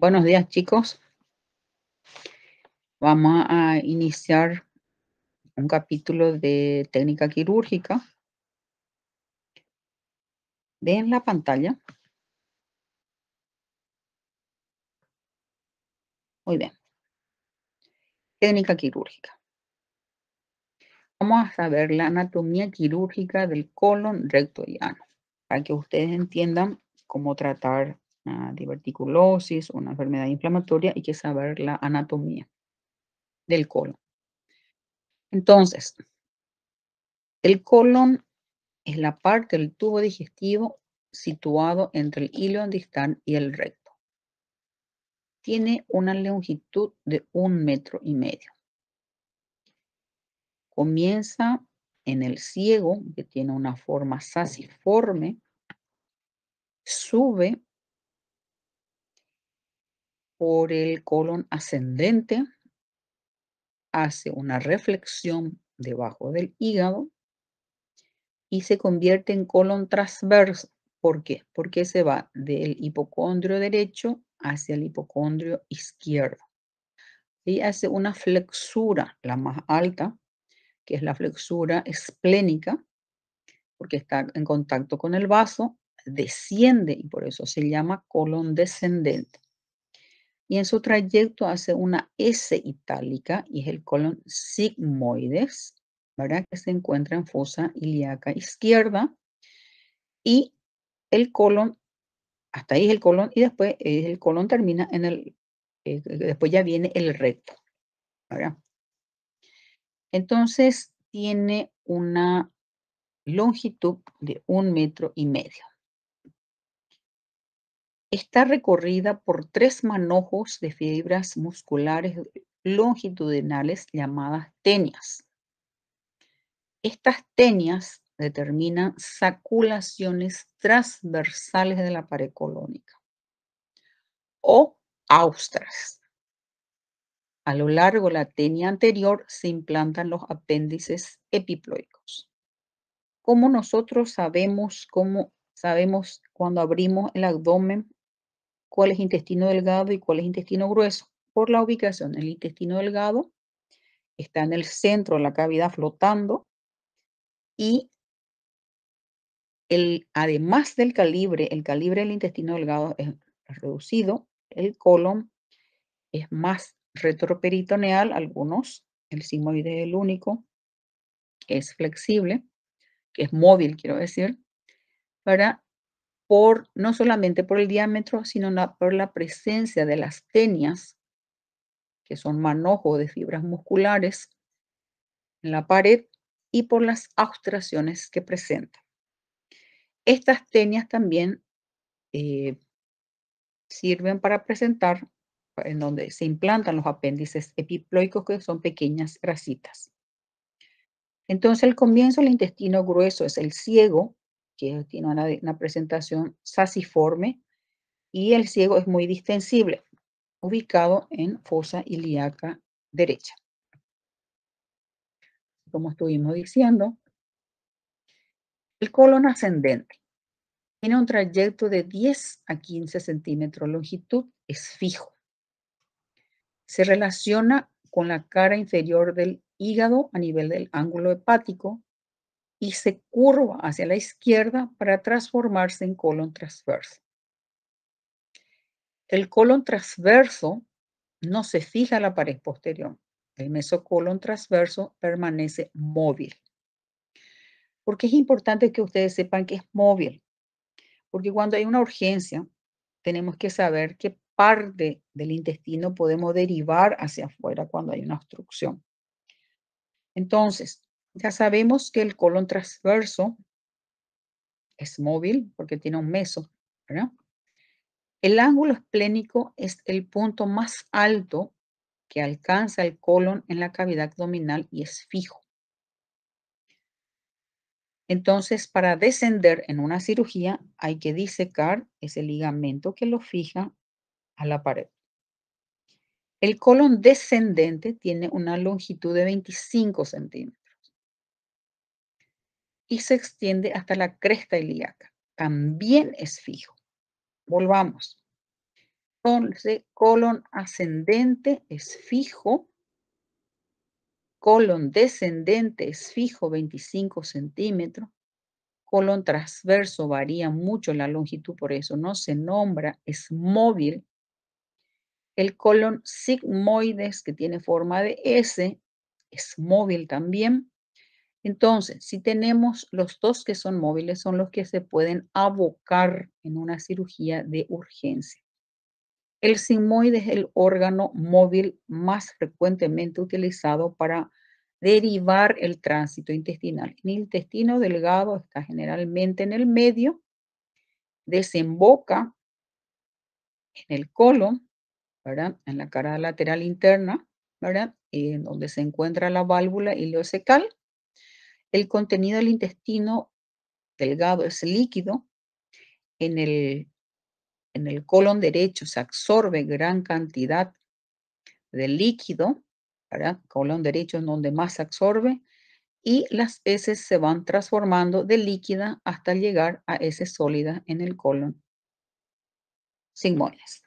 Buenos días chicos. Vamos a iniciar un capítulo de técnica quirúrgica. Ven la pantalla. Muy bien. Técnica quirúrgica. Vamos a saber la anatomía quirúrgica del colon recto para que ustedes entiendan cómo tratar una diverticulosis, una enfermedad inflamatoria, hay que saber la anatomía del colon. Entonces, el colon es la parte del tubo digestivo situado entre el hilo distal y el recto. Tiene una longitud de un metro y medio. Comienza en el ciego, que tiene una forma saciforme, sube por el colon ascendente, hace una reflexión debajo del hígado y se convierte en colon transverso. ¿Por qué? Porque se va del hipocondrio derecho hacia el hipocondrio izquierdo. Y hace una flexura, la más alta, que es la flexura esplénica, porque está en contacto con el vaso, desciende y por eso se llama colon descendente y en su trayecto hace una S itálica y es el colon sigmoides, ¿verdad? Que se encuentra en fosa ilíaca izquierda y el colon, hasta ahí es el colon y después el colon termina en el, eh, después ya viene el recto, ¿verdad? Entonces tiene una longitud de un metro y medio. Está recorrida por tres manojos de fibras musculares longitudinales llamadas tenias. Estas tenias determinan saculaciones transversales de la pared colónica o austras. A lo largo de la tenia anterior se implantan los apéndices epiploicos. Como nosotros sabemos, cómo sabemos cuando abrimos el abdomen cuál es intestino delgado y cuál es intestino grueso. Por la ubicación, el intestino delgado está en el centro de la cavidad flotando y el, además del calibre, el calibre del intestino delgado es reducido, el colon es más retroperitoneal, algunos, el sigmoide es el único, es flexible, es móvil, quiero decir, para no solamente por el diámetro, sino por la presencia de las tenias, que son manojo de fibras musculares en la pared, y por las austraciones que presenta. Estas tenias también eh, sirven para presentar, en donde se implantan los apéndices epiploicos, que son pequeñas racitas. Entonces, el comienzo del intestino grueso es el ciego, que tiene una, presentación saciforme y el ciego es muy distensible, ubicado en fosa ilíaca derecha. Como estuvimos diciendo, el colon ascendente tiene un trayecto de 10 a 15 centímetros de longitud, es fijo. Se relaciona con la cara inferior del hígado a nivel del ángulo hepático y se curva hacia la izquierda para transformarse en colon transverso. El colon transverso no se fija a la pared posterior. El mesocolon transverso permanece móvil. Porque es importante que ustedes sepan que es móvil. Porque cuando hay una urgencia, tenemos que saber qué parte del intestino podemos derivar hacia afuera cuando hay una obstrucción. Entonces, ya sabemos que el colon transverso es móvil porque tiene un meso, El ángulo esplénico es el punto más alto que alcanza el colon en la cavidad abdominal y es fijo. Entonces, para descender en una cirugía hay que disecar ese ligamento que lo fija a la pared. El colon descendente tiene una longitud de 25 centímetros y se extiende hasta la cresta ilíaca. También es fijo. Volvamos. Entonces, colon ascendente es fijo. Colon descendente es fijo 25 centímetros. Colon transverso varía mucho la longitud, por eso no se nombra, es móvil. El colon sigmoides, que tiene forma de S, es móvil también. Entonces, si tenemos los dos que son móviles, son los que se pueden abocar en una cirugía de urgencia. El simoide es el órgano móvil más frecuentemente utilizado para derivar el tránsito intestinal. el intestino delgado está generalmente en el medio, desemboca en el colon, ¿verdad? en la cara lateral interna, ¿verdad? en donde se encuentra la válvula ileocecal el contenido del intestino delgado es líquido, en el, en el colon derecho se absorbe gran cantidad de líquido, ¿verdad? colon derecho es donde más se absorbe, y las heces se van transformando de líquida hasta llegar a heces sólida en el colon sigmoides.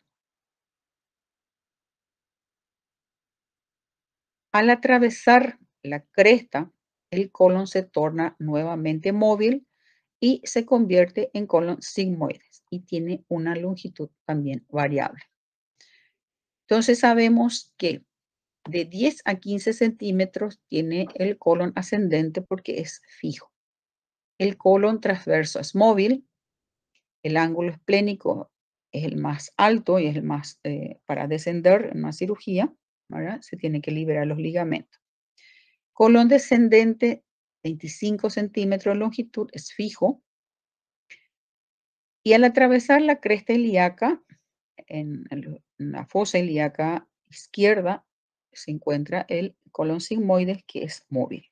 Al atravesar la cresta el colon se torna nuevamente móvil y se convierte en colon sigmoides y tiene una longitud también variable. Entonces sabemos que de 10 a 15 centímetros tiene el colon ascendente porque es fijo. El colon transverso es móvil, el ángulo esplénico es el más alto y es el más eh, para descender en una cirugía, se tiene que liberar los ligamentos. Colón descendente, 25 centímetros de longitud, es fijo. Y al atravesar la cresta ilíaca, en, la fosa ilíaca izquierda, se encuentra el colon sigmoides, que es móvil.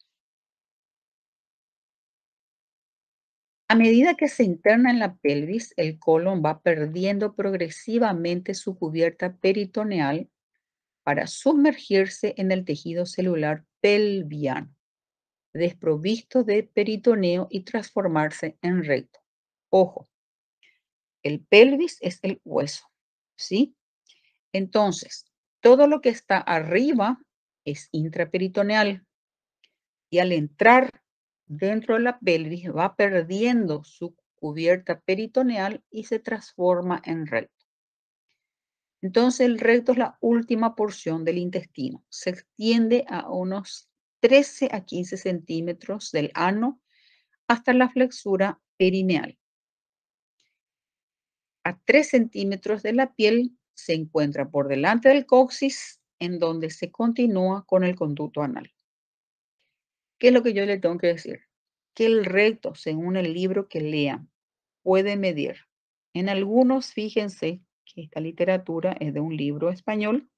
A medida que se interna en la pelvis, el colon va perdiendo progresivamente su cubierta peritoneal para sumergirse en el tejido celular pelviano, desprovisto de peritoneo y transformarse en recto. Ojo, el pelvis es el hueso, ¿sí? Entonces, todo lo que está arriba es intraperitoneal y al entrar dentro de la pelvis va perdiendo su cubierta peritoneal y se transforma en recto. Entonces el recto es la última porción del intestino. Se extiende a unos 13 a 15 centímetros del ano hasta la flexura perineal. A 3 centímetros de la piel se encuentra por delante del coxis, en donde se continúa con el conducto anal. ¿Qué es lo que yo le tengo que decir? Que el recto, según el libro que lean, puede medir. En algunos, fíjense, que esta literatura es de un libro español,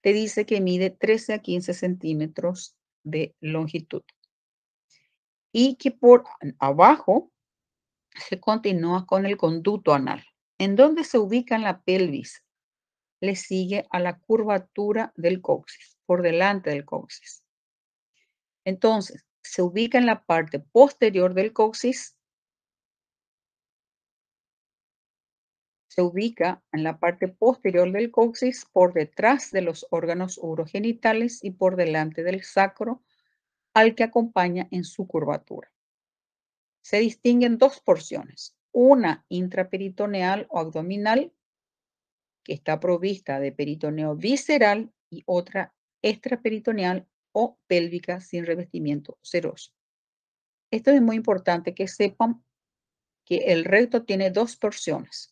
te dice que mide 13 a 15 centímetros de longitud. Y que por abajo se continúa con el conducto anal. ¿En donde se ubica la pelvis? Le sigue a la curvatura del coxis, por delante del coxis. Entonces, se ubica en la parte posterior del coxis Se ubica en la parte posterior del coxis, por detrás de los órganos urogenitales y por delante del sacro, al que acompaña en su curvatura. Se distinguen dos porciones, una intraperitoneal o abdominal, que está provista de peritoneo visceral, y otra extraperitoneal o pélvica sin revestimiento seroso. Esto es muy importante que sepan que el recto tiene dos porciones,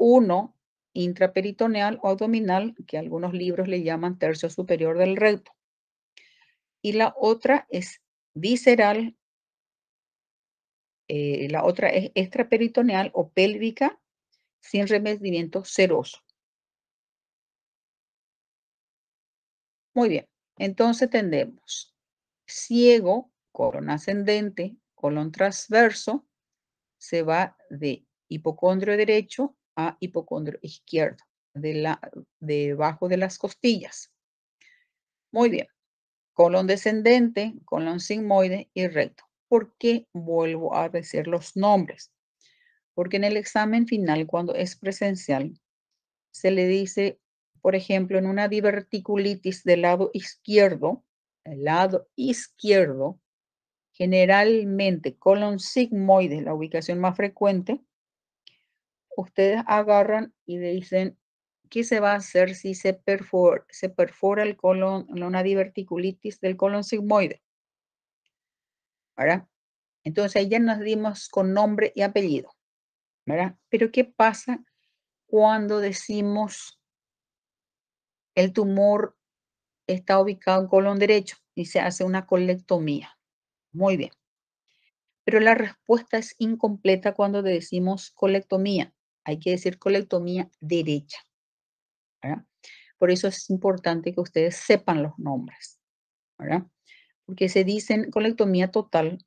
uno intraperitoneal o abdominal, que algunos libros le llaman tercio superior del recto. Y la otra es visceral, eh, la otra es extraperitoneal o pélvica sin remedimiento seroso. Muy bien, entonces tendemos ciego, colon ascendente, colon transverso, se va de hipocondrio derecho hipocondrio izquierdo, de la, debajo de las costillas. Muy bien. Colon descendente, colon sigmoide y recto. ¿Por qué vuelvo a decir los nombres? Porque en el examen final, cuando es presencial, se le dice, por ejemplo, en una diverticulitis del lado izquierdo, el lado izquierdo, generalmente colon sigmoide, la ubicación más frecuente, ustedes agarran y dicen, ¿qué se va a hacer si se perfora, se el colon, una diverticulitis del colon sigmoide? ¿Verdad? Entonces ya nos dimos con nombre y apellido, ¿verdad? Pero ¿qué pasa cuando decimos el tumor está ubicado en colon derecho y se hace una colectomía? Muy bien. Pero la respuesta es incompleta cuando decimos colectomía hay que decir colectomía derecha. Por eso es importante que ustedes sepan los nombres, Porque se dicen colectomía total,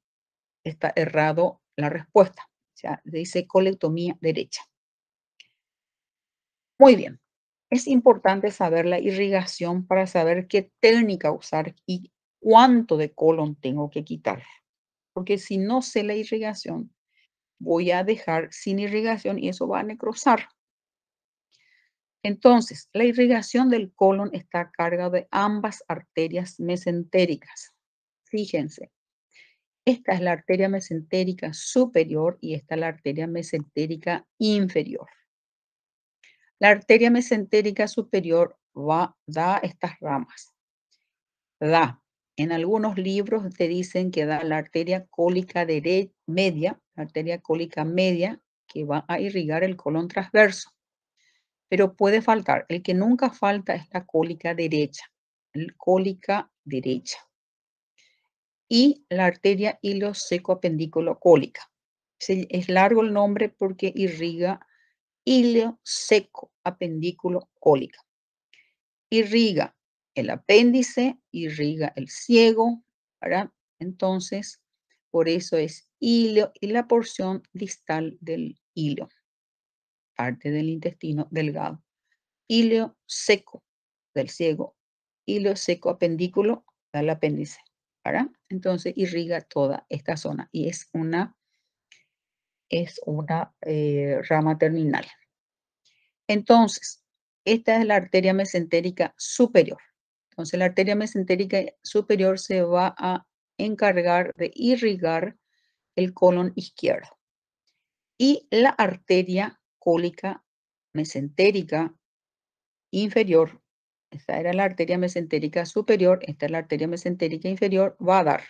está errado la respuesta. O se dice colectomía derecha. Muy bien. Es importante saber la irrigación para saber qué técnica usar y cuánto de colon tengo que quitar. Porque si no sé la irrigación, voy a dejar sin irrigación y eso va a necrosar. Entonces, la irrigación del colon está a cargo de ambas arterias mesentéricas. Fíjense, esta es la arteria mesentérica superior y esta es la arteria mesentérica inferior. La arteria mesentérica superior va, da estas ramas. Da en algunos libros te dicen que da la arteria cólica derecha, media, la arteria cólica media, que va a irrigar el colon transverso. Pero puede faltar. El que nunca falta es la cólica derecha. cólica derecha. Y la arteria hilo seco apendículo cólica. Es largo el nombre porque irriga hilo seco apendículo cólica. Irriga el apéndice, irriga el ciego, ¿verdad? Entonces, por eso es hilo y la porción distal del hilo, parte del intestino delgado. Hilo seco del ciego, hilo seco apendículo del apéndice, ¿verdad? Entonces, irriga toda esta zona y es una, es una eh, rama terminal. Entonces, esta es la arteria mesentérica superior. Entonces la arteria mesentérica superior se va a encargar de irrigar el colon izquierdo. Y la arteria cólica mesentérica inferior, esta era la arteria mesentérica superior, esta es la arteria mesentérica inferior, va a dar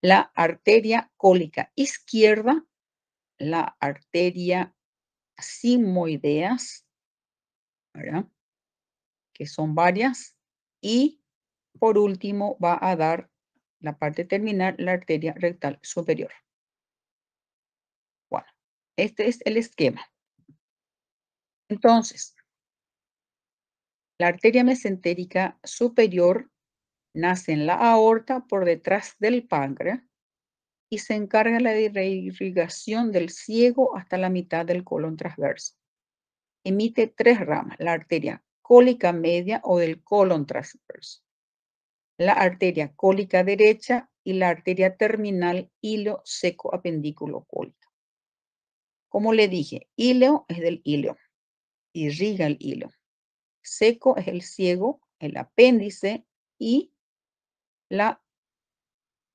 la arteria cólica izquierda, la arteria simoideas, ¿verdad? que son varias, y por último va a dar la parte terminal, la arteria rectal superior. Bueno, este es el esquema. Entonces, la arteria mesentérica superior nace en la aorta por detrás del páncreas y se encarga de la irrigación del ciego hasta la mitad del colon transverso. Emite tres ramas, la arteria cólica media o del colon transverso, la arteria cólica derecha y la arteria terminal hilo seco apendículo cólica. Como le dije, hilo es del hilo, irriga el hilo. Seco es el ciego, el apéndice y la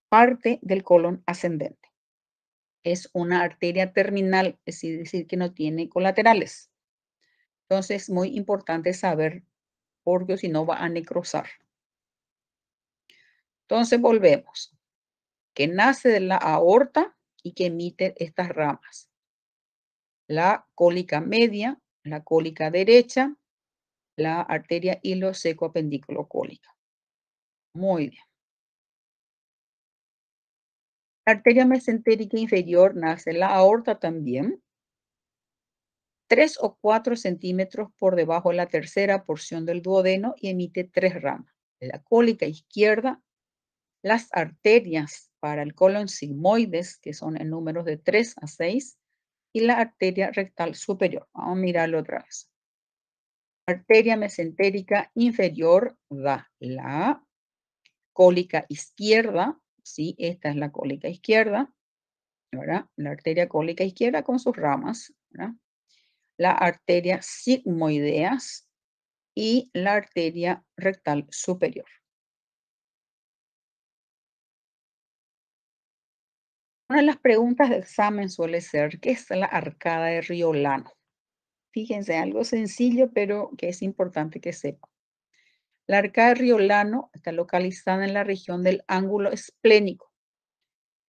parte del colon ascendente. Es una arteria terminal, es decir, que no tiene colaterales. Entonces es muy importante saber, porque si no va a necrosar. Entonces volvemos. Que nace de la aorta y que emite estas ramas. La cólica media, la cólica derecha, la arteria hilo seco apendículo cólica. Muy bien. La arteria mesentérica inferior nace la aorta también Tres o cuatro centímetros por debajo de la tercera porción del duodeno y emite tres ramas. La cólica izquierda, las arterias para el colon sigmoides, que son en números de 3 a 6, y la arteria rectal superior. Vamos a mirarlo otra vez. Arteria mesentérica inferior da la cólica izquierda, ¿sí? Esta es la cólica izquierda, Ahora, La arteria cólica izquierda con sus ramas, la arteria sigmoideas y la arteria rectal superior. Una de las preguntas de examen suele ser, ¿qué es la arcada de Riolano? Fíjense, algo sencillo, pero que es importante que sepa. La arcada de Riolano está localizada en la región del ángulo esplénico,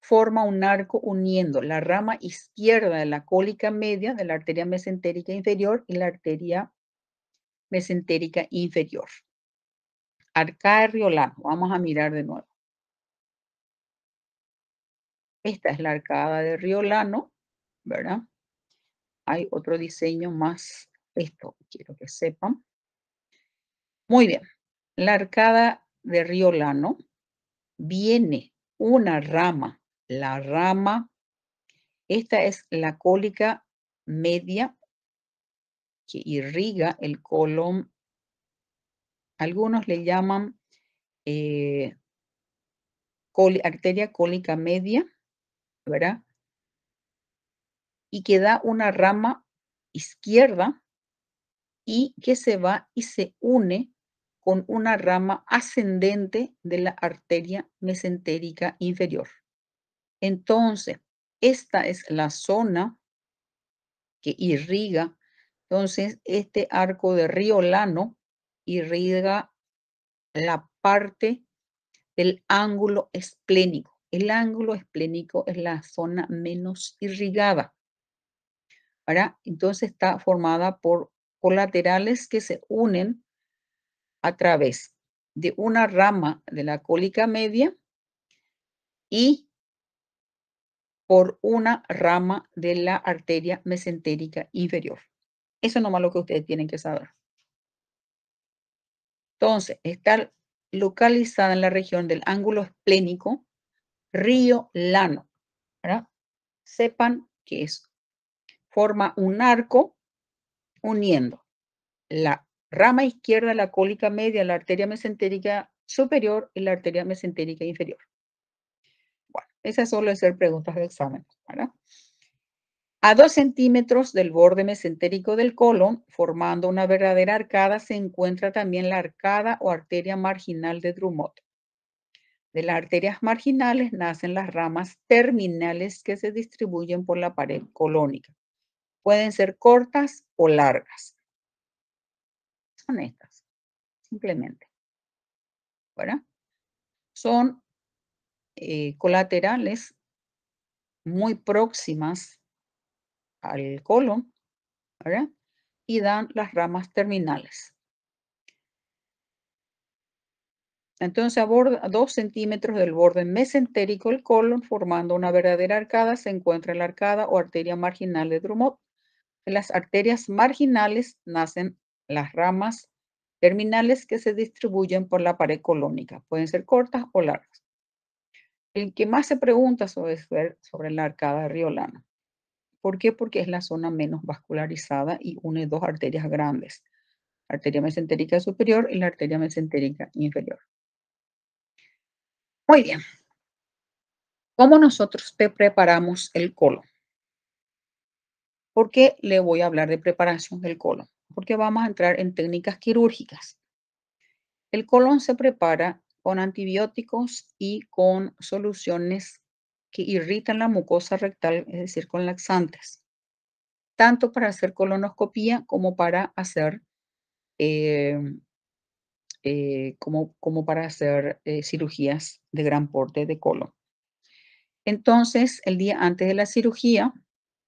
forma un arco uniendo la rama izquierda de la cólica media de la arteria mesentérica inferior y la arteria mesentérica inferior. Arcada Riolano. vamos a mirar de nuevo. Esta es la arcada de Riolano, ¿verdad? Hay otro diseño más, esto quiero que sepan. Muy bien, la arcada de Riolano viene una rama la rama. Esta es la cólica media que irriga el colon. Algunos le llaman eh, arteria cólica media, ¿verdad? Y que da una rama izquierda y que se va y se une con una rama ascendente de la arteria mesentérica inferior. Entonces, esta es la zona que irriga. Entonces, este arco de río lano irriga la parte del ángulo esplénico. El ángulo esplénico es la zona menos irrigada. Entonces está formada por colaterales que se unen a través de una rama de la cólica media y por una rama de la arteria mesentérica inferior. Eso es nomás lo que ustedes tienen que saber. Entonces, está localizada en la región del ángulo esplénico, río Lano. Sepan que es. Forma un arco uniendo la rama izquierda, la cólica media, la arteria mesentérica superior y la arteria mesentérica inferior. Esas solo ser preguntas de examen. ¿verdad? A dos centímetros del borde mesentérico del colon, formando una verdadera arcada, se encuentra también la arcada o arteria marginal de Drummond. De las arterias marginales nacen las ramas terminales que se distribuyen por la pared colónica. Pueden ser cortas o largas. Son estas, simplemente. ¿Verdad? Son eh, colaterales muy próximas al colon y dan las ramas terminales. Entonces, a, dos centímetros del borde mesentérico del colon, formando una verdadera arcada, se encuentra la arcada o arteria marginal de Drummond. En las arterias marginales nacen las ramas terminales que se distribuyen por la pared colónica. Pueden ser cortas o largas el que más se pregunta sobre, sobre la arcada riolana. ¿Por qué? Porque es la zona menos vascularizada y une dos arterias grandes, arteria mesentérica superior y la arteria mesentérica inferior. Muy bien. ¿Cómo nosotros preparamos el colon? ¿Por qué le voy a hablar de preparación del colon? Porque vamos a entrar en técnicas quirúrgicas. El colon se prepara con antibióticos y con soluciones que irritan la mucosa rectal, es decir, con laxantes, tanto para hacer colonoscopía como para hacer, em, eh, como, como, para hacer eh, cirugías de gran porte de colon. Entonces, el día antes de la cirugía,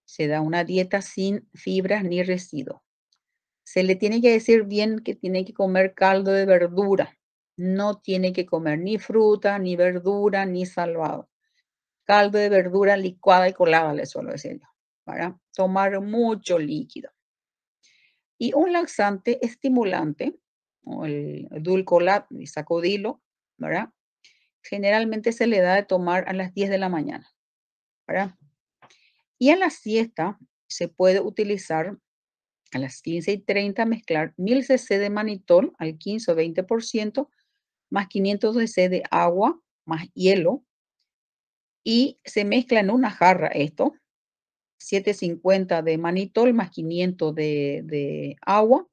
se da una dieta sin fibras ni residuos. Se le tiene que decir bien que tiene que comer caldo de verdura, no tiene que comer ni fruta, ni verdura, ni salvado. Caldo de verdura licuada y colada, le suelo decir yo, para tomar mucho líquido. Y un laxante estimulante, el dulcolat, y sacodilo ¿verdad? Generalmente se le da de tomar a las 10 de la mañana, ¿verdad? Y a la siesta se puede utilizar a las 15 y 30 mezclar 1000 cc de manitol al 15 o 20% más 500 c de agua, más hielo. Y se mezcla en una jarra esto, 750 de manitol más 500 de, agua.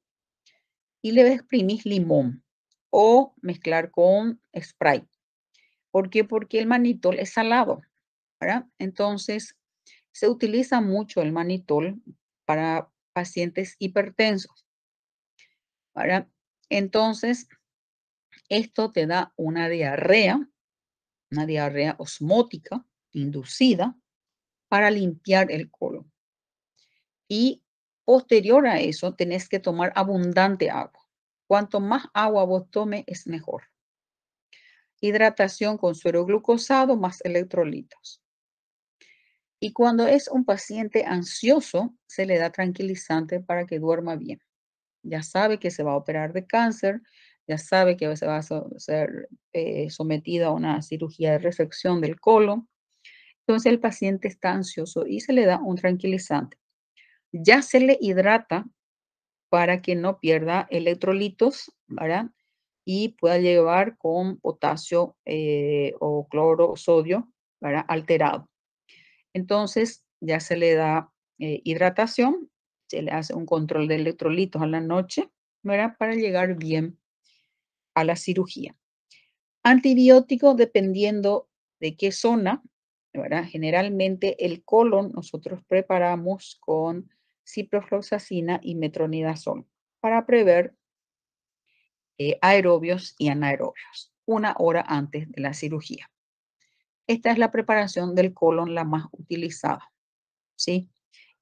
Y le exprimís limón o mezclar con spray. ¿Por qué? Porque el manitol es salado, ¿verdad? Entonces, se utiliza mucho el manitol para pacientes hipertensos, ¿verdad? Entonces, esto te da una diarrea, una diarrea osmótica inducida para limpiar el colon. Y posterior a eso, tenés que tomar abundante agua. Cuanto más agua vos tome es mejor. Hidratación con suero glucosado más electrolitos. Y cuando es un paciente ansioso, se le da tranquilizante para que duerma bien. Ya sabe que se va a operar de cáncer, ya sabe que se va a ser sometida eh, sometido a una cirugía de resección del colon. Entonces el paciente está ansioso y se le da un tranquilizante. Ya se le hidrata para que no pierda electrolitos, ¿verdad? Y pueda llevar con potasio eh, o cloro o sodio, ¿verdad? Alterado. Entonces ya se le da eh, hidratación, se le hace un control de electrolitos a la noche, Para llegar bien a la cirugía. Antibiótico dependiendo de qué zona, Generalmente el colon nosotros preparamos con ciprofloxacina y metronidazol para prever eh, aerobios y anaerobios una hora antes de la cirugía. Esta es la preparación del colon la más utilizada, ¿sí?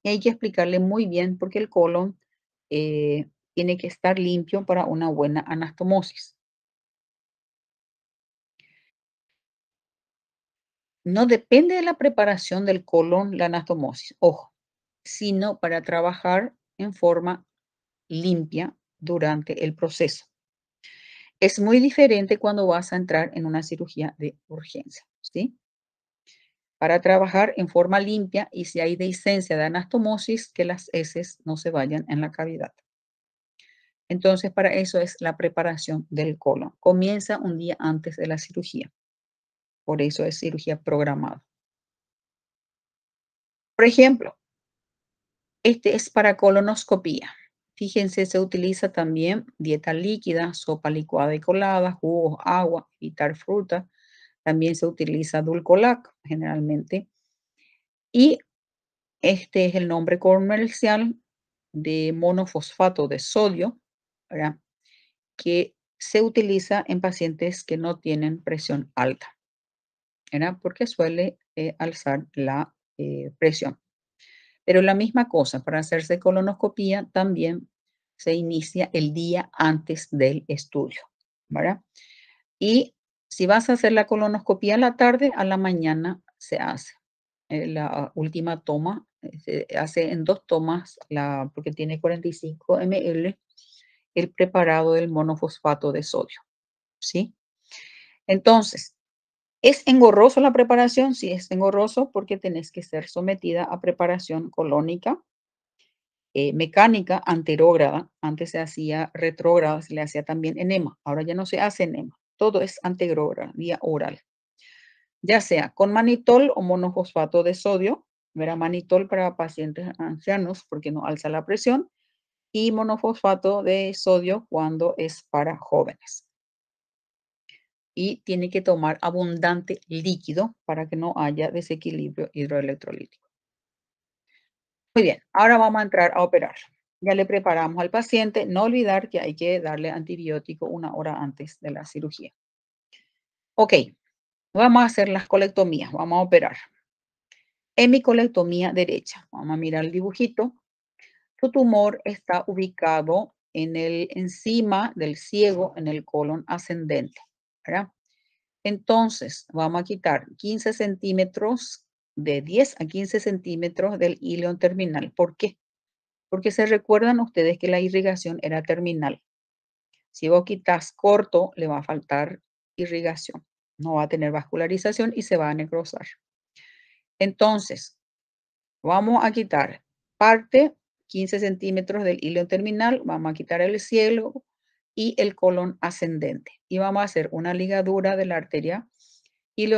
Y hay que explicarle muy bien porque el colon eh, tiene que estar limpio para una buena anastomosis. no depende de la preparación del colon la anastomosis, ojo, sino para trabajar en forma limpia durante el proceso. Es muy diferente cuando vas a entrar en una cirugía de urgencia, ¿sí? Para trabajar en forma limpia y si hay dehiscencia de anastomosis, que las heces no se vayan en la cavidad. Entonces, para eso es la preparación del colon. Comienza un día antes de la cirugía. Por eso es cirugía programada. Por ejemplo, este es para colonoscopía. Fíjense, se utiliza también dieta líquida, sopa licuada y colada, jugos, agua, evitar fruta. También se utiliza dulcolac generalmente. Y este es el nombre comercial de monofosfato de sodio, que se utiliza en pacientes que no tienen presión alta. Era Porque suele eh, alzar la eh, presión. Pero la misma cosa, para hacerse colonoscopía también se inicia el día antes del estudio, ¿verdad? Y si vas a hacer la colonoscopía a la tarde, a la mañana se hace. Eh, la última toma se hace en dos tomas, la, porque tiene 45 ml el preparado del monofosfato de sodio, ¿sí? Entonces, ¿Es engorroso la preparación? Sí, es engorroso porque tenés que ser sometida a preparación colónica, eh, mecánica, anterógrada. Antes se hacía retrógrada, se le hacía también enema. Ahora ya no se hace enema. Todo es anterógrada, vía oral. Ya sea con manitol o monofosfato de sodio. Verá manitol para pacientes ancianos porque no alza la presión. Y monofosfato de sodio cuando es para jóvenes y tiene que tomar abundante líquido para que no haya desequilibrio hidroelectrolítico. Muy bien, ahora vamos a entrar a operar. Ya le preparamos al paciente. No olvidar que hay que darle antibiótico una hora antes de la cirugía. Ok, vamos a hacer las colectomías, vamos a operar. Hemicolectomía derecha. Vamos a mirar el dibujito. Su tumor está ubicado en el encima del ciego en el colon ascendente. Entonces, vamos a quitar 15 centímetros, de 10 a 15 centímetros del hilo terminal. ¿Por qué? Porque se recuerdan ustedes que la irrigación era terminal. Si vos quitas corto, le va a faltar irrigación. No va a tener vascularización y se va a necrosar. Entonces, vamos a quitar parte 15 centímetros del hilo terminal, vamos a quitar el cielo, y el colon ascendente. Y vamos a hacer una ligadura de la arteria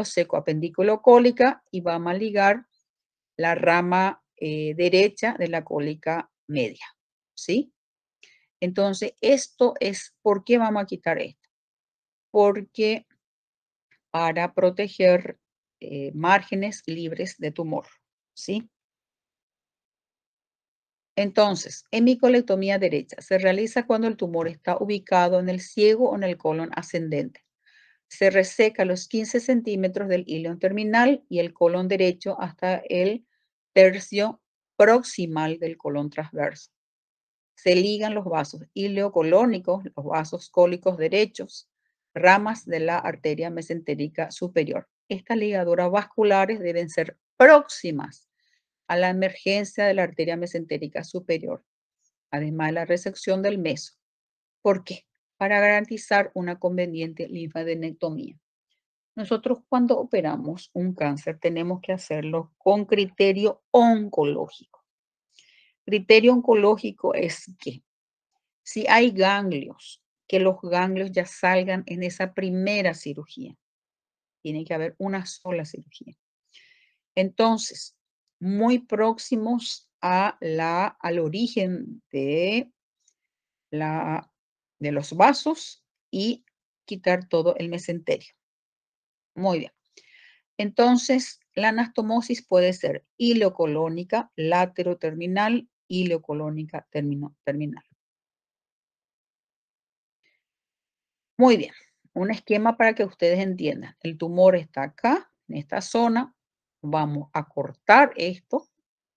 seco apendículo cólica y vamos a ligar la rama eh, derecha de la cólica media. ¿Sí? Entonces, esto es, ¿por qué vamos a quitar esto? Porque para proteger eh, márgenes libres de tumor, ¿sí? Entonces, hemicolectomía derecha se realiza cuando el tumor está ubicado en el ciego o en el colon ascendente. Se reseca los 15 centímetros del ilion terminal y el colon derecho hasta el tercio proximal del colon transverso. Se ligan los vasos ileocolónicos, los vasos cólicos derechos, ramas de la arteria mesentérica superior. Estas ligaduras vasculares deben ser próximas a la emergencia de la arteria mesentérica superior, además de la resección del meso. ¿Por qué? Para garantizar una conveniente linfadenectomía. Nosotros cuando operamos un cáncer tenemos que hacerlo con criterio oncológico. Criterio oncológico es que si hay ganglios, que los ganglios ya salgan en esa primera cirugía. Tiene que haber una sola cirugía. Entonces, muy próximos a la, al origen de, la, de los vasos y quitar todo el mesenterio. Muy bien. Entonces, la anastomosis puede ser ileocolónica, lateroterminal, ileocolónica terminal. Muy bien, un esquema para que ustedes entiendan. El tumor está acá, en esta zona, Vamos a cortar esto,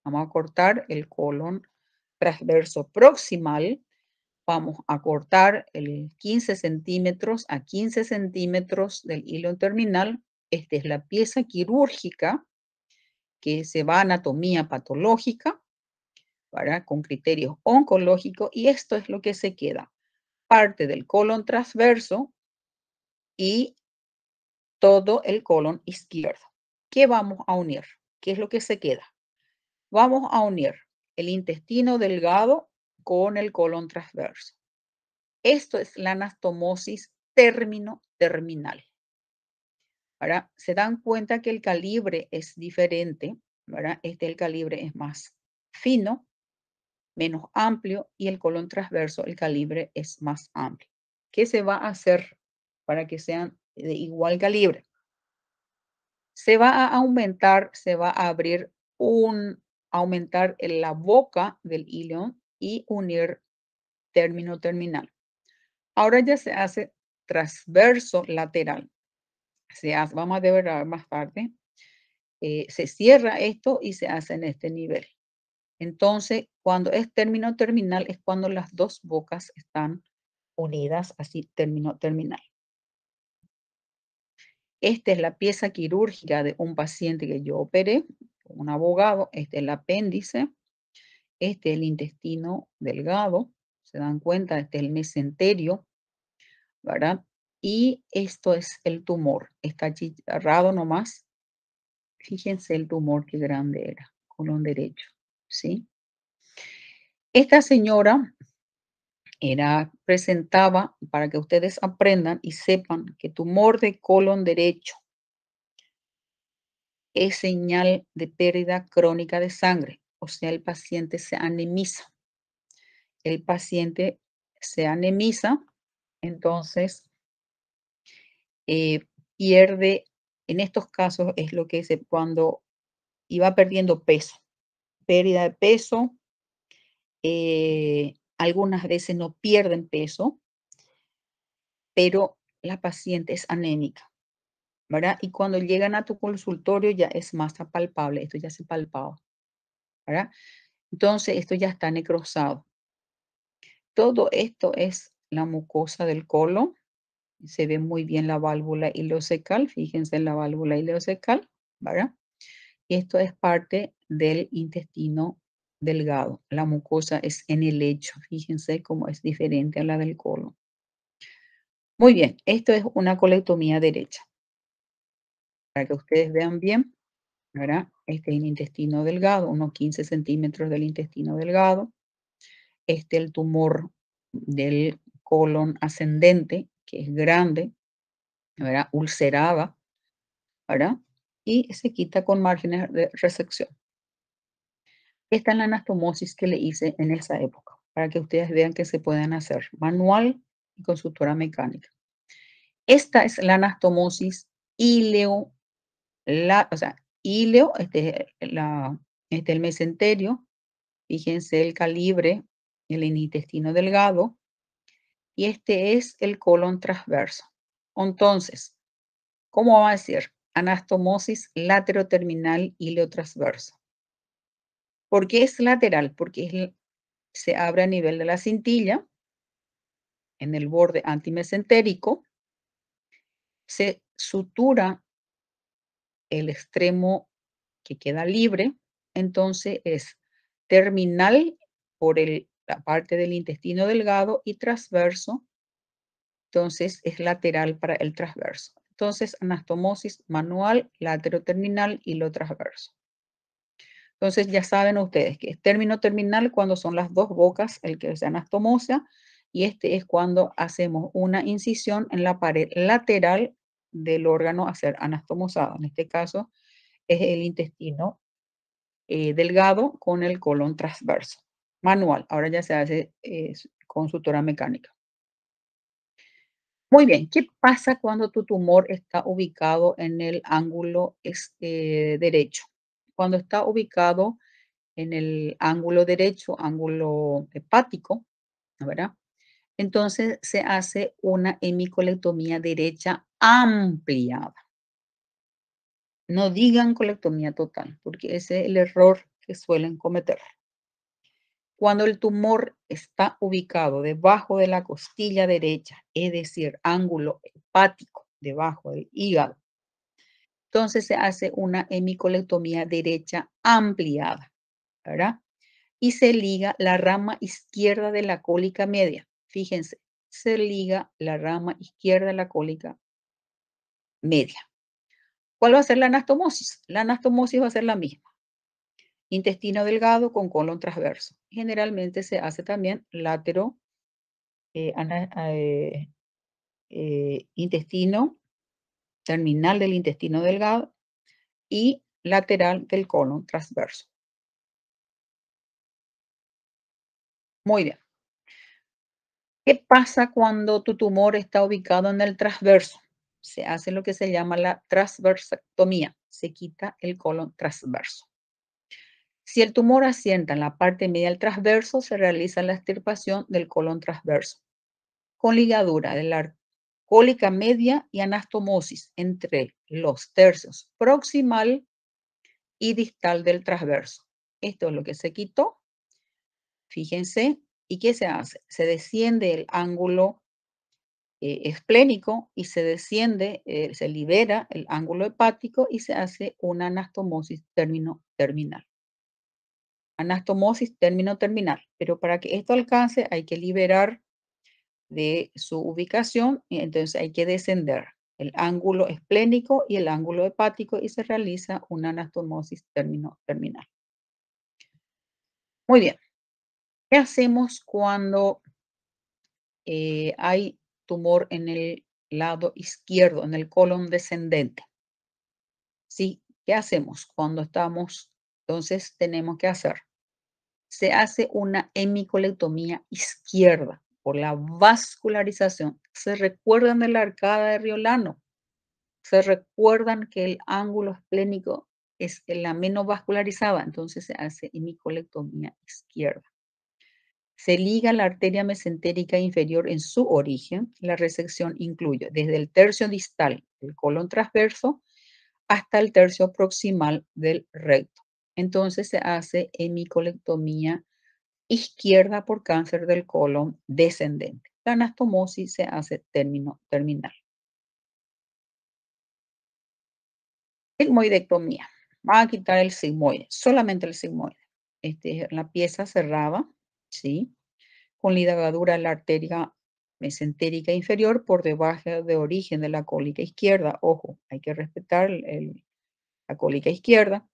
vamos a cortar el colon transverso proximal, vamos a cortar el 15 centímetros a 15 centímetros del hilo terminal. Esta es la pieza quirúrgica que se va a anatomía patológica, para con criterios oncológicos, y esto es lo que se queda, parte del colon transverso y todo el colon izquierdo. ¿Qué vamos a unir? ¿Qué es lo que se queda? Vamos a unir el intestino delgado con el colon transverso. Esto es la anastomosis término terminal. Ahora, se dan cuenta que el calibre es diferente, ¿verdad? Este el calibre es más fino, menos amplio, y el colon transverso, el calibre es más amplio. ¿Qué se va a hacer para que sean de igual calibre? se va a aumentar, se va a abrir un, aumentar la boca del ilion y unir término terminal. Ahora ya se hace transverso lateral. Se vamos a ver más tarde. Eh, se cierra esto y se hace en este nivel. Entonces, cuando es término terminal es cuando las dos bocas están unidas, así término terminal. Esta es la pieza quirúrgica de un paciente que yo operé, un abogado. Este es el apéndice. Este es el intestino delgado. Se dan cuenta, este es el mesenterio, ¿verdad? Y esto es el tumor. Está chicharrado nomás. Fíjense el tumor, que grande era, colon derecho, ¿sí? Esta señora era, presentaba para que ustedes aprendan y sepan que tumor de colon derecho es señal de pérdida crónica de sangre, o sea, el paciente se anemiza. El paciente se anemiza, entonces eh, pierde, en estos casos es lo que es cuando iba perdiendo peso, pérdida de peso, eh, algunas veces no pierden peso, pero la paciente es anémica, ¿verdad? Y cuando llegan a tu consultorio ya es más palpable, esto ya se palpaba, ¿verdad? Entonces esto ya está necrosado. Todo esto es la mucosa del colon, se ve muy bien la válvula ileocecal, fíjense en la válvula ileocecal, ¿verdad? Y esto es parte del intestino delgado. La mucosa es en el lecho. Fíjense cómo es diferente a la del colon. Muy bien, esto es una colectomía derecha. Para que ustedes vean bien, ahora Este es el intestino delgado, unos 15 centímetros del intestino delgado. Este el tumor del colon ascendente, que es grande, Ulcerada, Y se quita con márgenes de resección. Esta es la anastomosis que le hice en esa época, para que ustedes vean que se pueden hacer manual y consultora mecánica. Esta es la anastomosis ileo, o sea, ileo, este es, este, el mesenterio, fíjense el calibre, el intestino delgado, y este es el colon transverso. Entonces, ¿cómo va a ser? Anastomosis lateroterminal ileo transverso. ¿Por qué es lateral? Porque se abre a nivel de la cintilla, en el borde antimesentérico, se sutura el extremo que queda libre, entonces es terminal por la parte del intestino delgado y transverso, entonces es lateral para el transverso. Entonces, anastomosis manual, y lo transverso. Entonces ya saben ustedes que es término terminal cuando son las dos bocas, el que se anastomosa, y este es cuando hacemos una incisión en la pared lateral del órgano a ser anastomosado. En este caso es el intestino eh, delgado con el colon transverso. Manual, ahora ya se hace eh, con sutura mecánica. Muy bien, ¿qué pasa cuando tu tumor está ubicado en el ángulo este derecho? cuando está ubicado en el ángulo derecho, ángulo hepático, ¿verdad? Entonces se hace una hemicolectomía derecha ampliada. No digan colectomía total, porque ese es el error que suelen cometer. Cuando el tumor está ubicado debajo de la costilla derecha, es decir, ángulo hepático, debajo del hígado, entonces se hace una hemicolectomía derecha ampliada, ¿verdad? Y se liga la rama izquierda de la cólica media. Fíjense, se liga la rama izquierda de la cólica media. ¿Cuál va a ser la anastomosis? La anastomosis va a ser la misma. Intestino delgado con colon transverso. Generalmente se hace también látero, eh, eh, eh, intestino terminal del intestino delgado y lateral del colon transverso. Muy bien. ¿Qué pasa cuando tu tumor está ubicado en el transverso? Se hace lo que se llama la transversectomía. Se quita el colon transverso. Si el tumor asienta en la parte media del transverso, se realiza la extirpación del colon transverso con ligadura del arte cólica media y anastomosis entre los tercios proximal y distal del transverso. Esto es lo que se quitó. Fíjense. ¿Y qué se hace? Se desciende el ángulo eh, esplénico y se desciende, eh, se libera el ángulo hepático y se hace una anastomosis término terminal. Anastomosis término terminal. Pero para que esto alcance hay que liberar de su ubicación, entonces hay que descender el ángulo esplénico y el ángulo hepático y se realiza una anastomosis terminal. Muy bien. ¿Qué hacemos cuando eh, hay tumor en el lado izquierdo, en el colon descendente? ¿Sí? ¿Qué hacemos cuando estamos? Entonces tenemos que hacer. Se hace una hemicolectomía izquierda por la vascularización, se recuerdan de la arcada de Riolano, se recuerdan que el ángulo esplénico es la menos vascularizada, entonces se hace hemicolectomía izquierda. Se liga la arteria mesentérica inferior en su origen. La resección incluye desde el tercio distal del colon transverso hasta el tercio proximal del recto. Entonces se hace hemicolectomía izquierda por cáncer del colon descendente. La anastomosis se hace término, terminal. Sigmoidectomía. Va a quitar el sigmoide, solamente el sigmoide. Este, la pieza cerrada, ¿sí? Con ligadura la arteria mesentérica inferior por debajo de origen de la cólica izquierda. Ojo, hay que respetar el, la cólica izquierda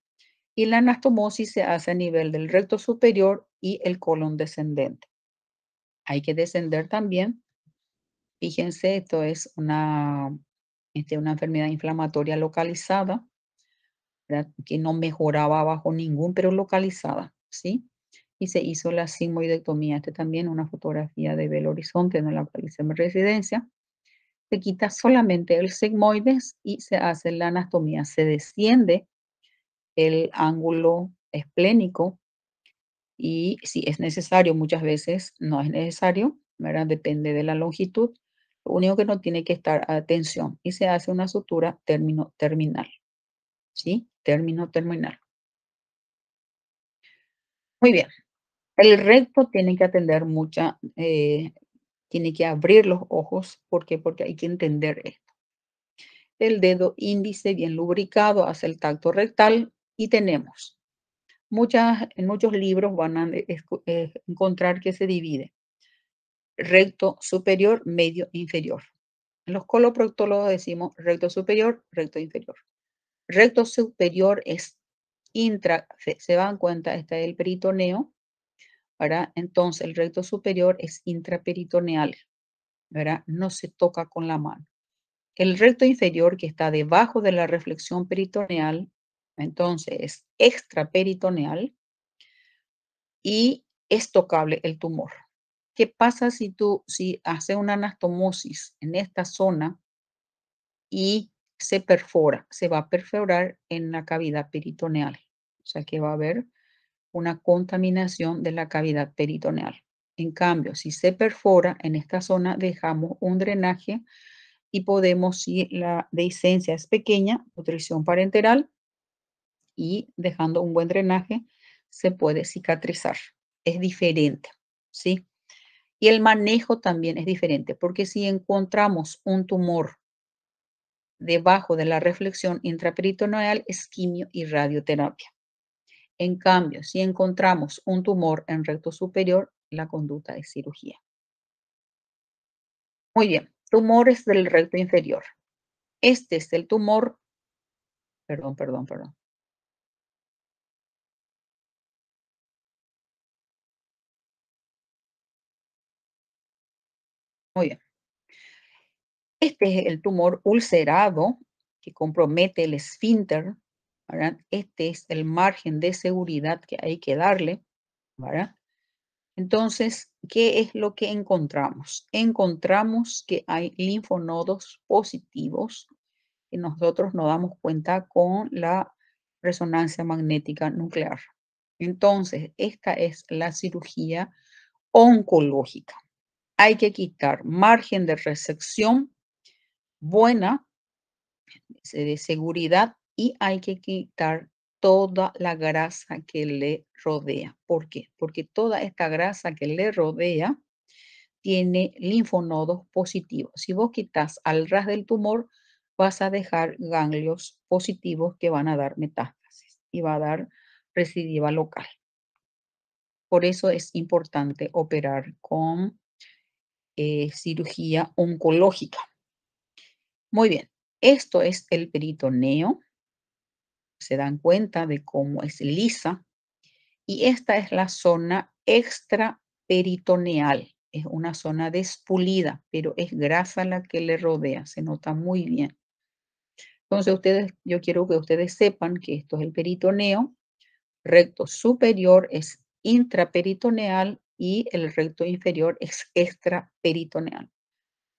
y la anastomosis se hace a nivel del recto superior y el colon descendente. Hay que descender también. Fíjense, esto es una, este, una enfermedad inflamatoria localizada que no mejoraba bajo ningún, pero localizada, ¿sí? Y se hizo la sigmoidectomía. Este también una fotografía de Belo Horizonte, en la hice en residencia. Se quita solamente el sigmoides y se hace la anastomía. Se desciende el ángulo esplénico y si es necesario, muchas veces no es necesario, ¿verdad? Depende de la longitud. Lo único que no tiene que estar a y se hace una sutura término terminal. ¿Sí? Término terminal. Muy bien. El recto tiene que atender mucha, eh, tiene que abrir los ojos. ¿Por qué? Porque hay que entender esto. El dedo índice bien lubricado hace el tacto rectal y tenemos. Muchas, en muchos libros van a e, e, encontrar que se divide recto superior, medio inferior. En los coloproctólogos decimos recto superior, recto inferior. Recto superior es intra, se va en cuenta, está el peritoneo, ¿verdad? Entonces el recto superior es intraperitoneal, ¿verdad? No se toca con la mano. El recto inferior que está debajo de la reflexión peritoneal entonces es extraperitoneal y es tocable el tumor. ¿Qué pasa si tú, si hace una anastomosis en esta zona y se perfora? Se va a perforar en la cavidad peritoneal, o sea que va a haber una contaminación de la cavidad peritoneal. En cambio, si se perfora en esta zona, dejamos un drenaje y podemos, si la dehiscencia es pequeña, nutrición parenteral, y dejando un buen drenaje se puede cicatrizar. Es diferente, ¿sí? Y el manejo también es diferente, porque si encontramos un tumor debajo de la reflexión intraperitoneal es quimio y radioterapia. En cambio, si encontramos un tumor en recto superior, la conducta es cirugía. Muy bien, tumores del recto inferior. Este es el tumor, perdón, perdón, perdón. Muy bien. Este es el tumor ulcerado que compromete el esfínter. Este es el margen de seguridad que hay que darle. Entonces, ¿qué es lo que encontramos? Encontramos que hay linfonodos positivos y nosotros nos damos cuenta con la resonancia magnética nuclear. Entonces, esta es la cirugía oncológica hay que quitar margen de resección buena, de seguridad, y hay que quitar toda la grasa que le rodea. ¿Por qué? Porque toda esta grasa que le rodea tiene linfonodos positivos. Si vos quitas al ras del tumor, vas a dejar ganglios positivos que van a dar metástasis y va a dar residiva local. Por eso es importante operar con eh, cirugía oncológica. Muy bien, esto es el peritoneo. Se dan cuenta de cómo es lisa. Y esta es la zona extraperitoneal. Es una zona despulida, pero es grasa la que le rodea. Se nota muy bien. Entonces, ustedes, yo quiero que ustedes sepan que esto es el peritoneo. Recto superior es intraperitoneal y el recto inferior es extraperitoneal.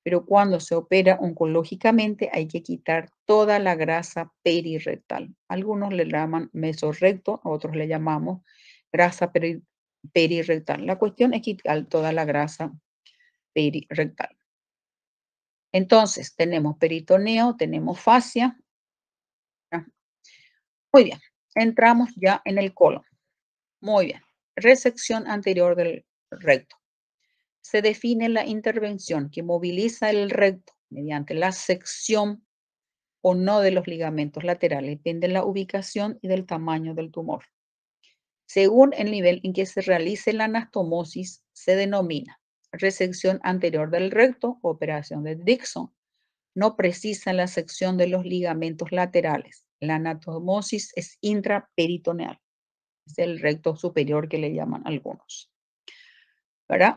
Pero cuando se opera oncológicamente hay que quitar toda la grasa perirectal. Algunos le llaman mesorrecto, a otros le llamamos grasa perirectal. La cuestión es quitar toda la grasa perirectal. Entonces, tenemos peritoneo, tenemos fascia. Ah, muy bien, entramos ya en el colon. Muy bien resección anterior del recto. Se define la intervención que moviliza el recto mediante la sección o no de los ligamentos laterales, depende de la ubicación y del tamaño del tumor. Según el nivel en que se realice la anastomosis, se denomina resección anterior del recto, operación de Dixon. No precisa la sección de los ligamentos laterales. La anastomosis es intraperitoneal el recto superior que le llaman algunos.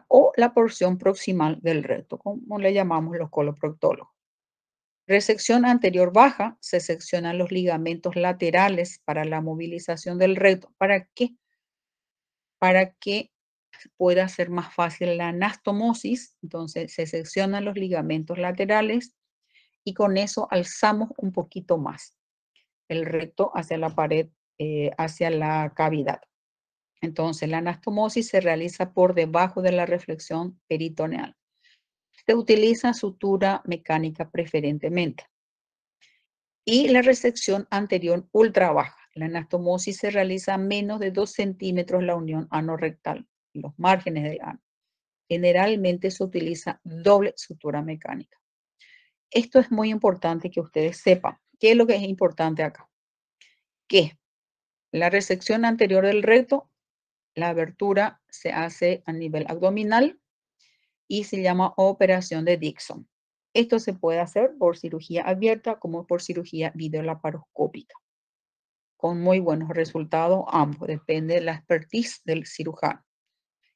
O la porción proximal del recto, como le llamamos los coloproctólogos. Resección anterior baja, se seccionan los ligamentos laterales para la movilización del recto. ¿Para qué? Para que pueda ser más fácil la anastomosis, entonces se seccionan los ligamentos laterales y con eso alzamos un poquito más el recto hacia la pared eh, hacia la cavidad. Entonces, la anastomosis se realiza por debajo de la reflexión peritoneal. Se utiliza sutura mecánica preferentemente. Y la resección anterior ultra baja. La anastomosis se realiza a menos de 2 centímetros la unión anorectal, los márgenes del ano. Generalmente se utiliza doble sutura mecánica. Esto es muy importante que ustedes sepan. ¿Qué es lo que es importante acá? Que la resección anterior del reto, la abertura se hace a nivel abdominal y se llama operación de Dixon. Esto se puede hacer por cirugía abierta como por cirugía videolaparoscópica, con muy buenos resultados ambos, depende de la expertise del cirujano.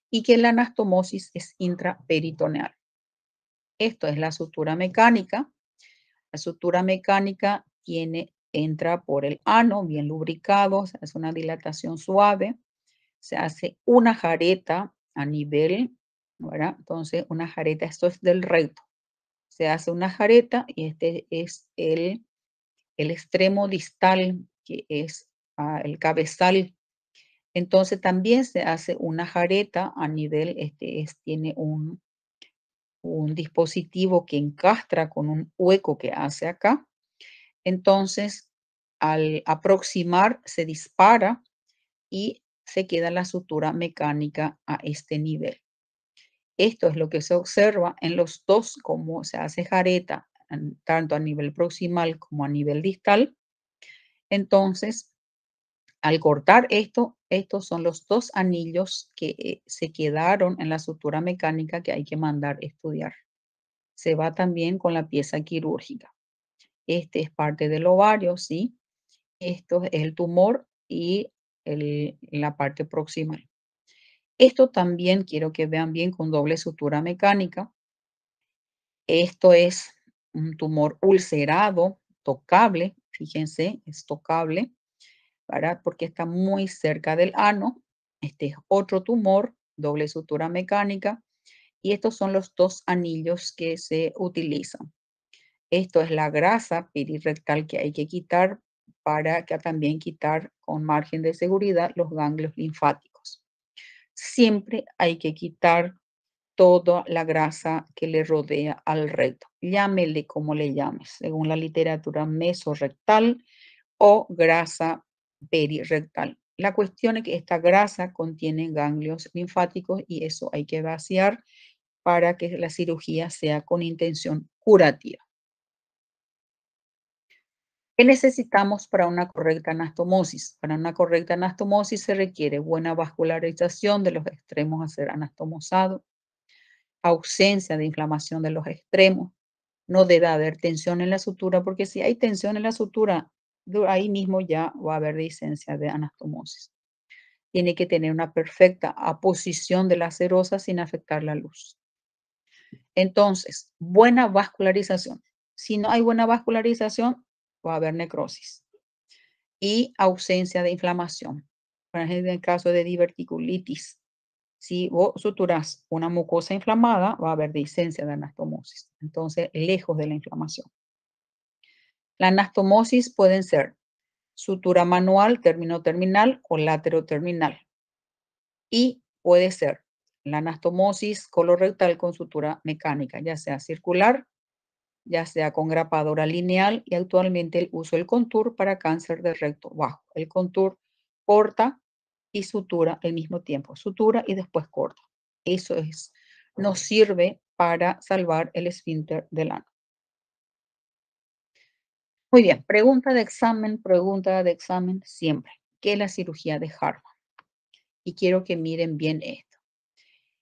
Y que la anastomosis es intraperitoneal. Esto es la sutura mecánica. La sutura mecánica tiene entra por el ano bien lubricado, se hace una dilatación suave, se hace una jareta a nivel, ¿verdad? Entonces, una jareta, esto es del recto. Se hace una jareta y este es el, extremo distal, que es ah, el cabezal. Entonces, también se hace una jareta a nivel, este es, tiene un, un dispositivo que encastra con un hueco que hace acá entonces, al aproximar se dispara y se queda la sutura mecánica a este nivel. Esto es lo que se observa en los dos, como se hace jareta, tanto a nivel proximal como a nivel distal. Entonces, al cortar esto, estos son los dos anillos que eh, se quedaron en la sutura mecánica que hay que mandar estudiar. Se va también con la pieza quirúrgica. Este es parte del ovario, ¿sí? Esto es el tumor y la parte proximal. Esto también quiero que vean bien con doble sutura mecánica. Esto es un tumor ulcerado, tocable, fíjense, es tocable, ¿verdad? Porque está muy cerca del ano. Este es otro tumor, doble sutura mecánica. Y estos son los dos anillos que se utilizan. Esto es la grasa perirectal que hay que quitar para que también quitar con margen de seguridad los ganglios linfáticos. Siempre hay que quitar toda la grasa que le rodea al recto. Llámele como le llames, según la literatura mesorrectal o grasa perirectal. La cuestión es que esta grasa contiene ganglios linfáticos y eso hay que vaciar para que la cirugía sea con intención curativa. ¿Qué necesitamos para una correcta anastomosis? Para una correcta anastomosis se requiere buena vascularización de los extremos a ser anastomosado, ausencia de inflamación de los extremos, no debe haber tensión en la sutura, porque si hay tensión en la sutura, ahí mismo ya va a haber licencia de anastomosis. Tiene que tener una perfecta aposición de la serosa sin afectar la luz. Entonces, buena vascularización. Si no hay buena vascularización, va a haber necrosis y ausencia de inflamación. Por ejemplo, en el caso de diverticulitis, si vos suturas una mucosa inflamada, va a haber disencia de anastomosis. Entonces, lejos de la inflamación. La anastomosis pueden ser sutura manual, término terminal o látero terminal. Y puede ser la anastomosis colorectal con sutura mecánica, ya sea circular ya sea con grapadora lineal y actualmente el uso del contour para cáncer de recto bajo. El contour corta y sutura al mismo tiempo, sutura y después corta. Eso es, nos sirve para salvar el esfínter del ano. Muy bien, pregunta de examen, pregunta de examen siempre. ¿Qué es la cirugía de Harvard? Y quiero que miren bien esto.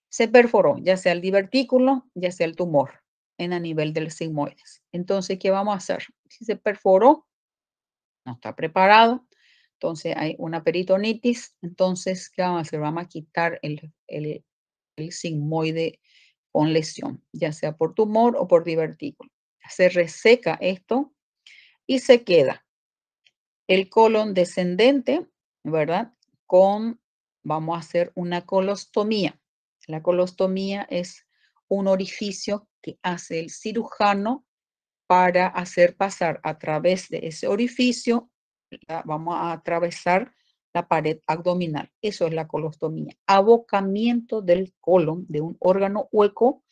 Se perforó, ya sea el divertículo, ya sea el tumor a nivel del sigmoides. Entonces, ¿qué vamos a hacer? Si se perforó, no está preparado, entonces hay una peritonitis, entonces, ¿qué vamos a hacer? Vamos a quitar el, el, el sigmoide con lesión, ya sea por tumor o por divertículo. Se reseca esto y se queda el colon descendente, ¿verdad? Con, vamos a hacer una colostomía. La colostomía es un orificio que hace el cirujano para hacer pasar a través de ese orificio, vamos a atravesar la pared abdominal. Eso es la colostomía. Abocamiento del colon, de un órgano hueco,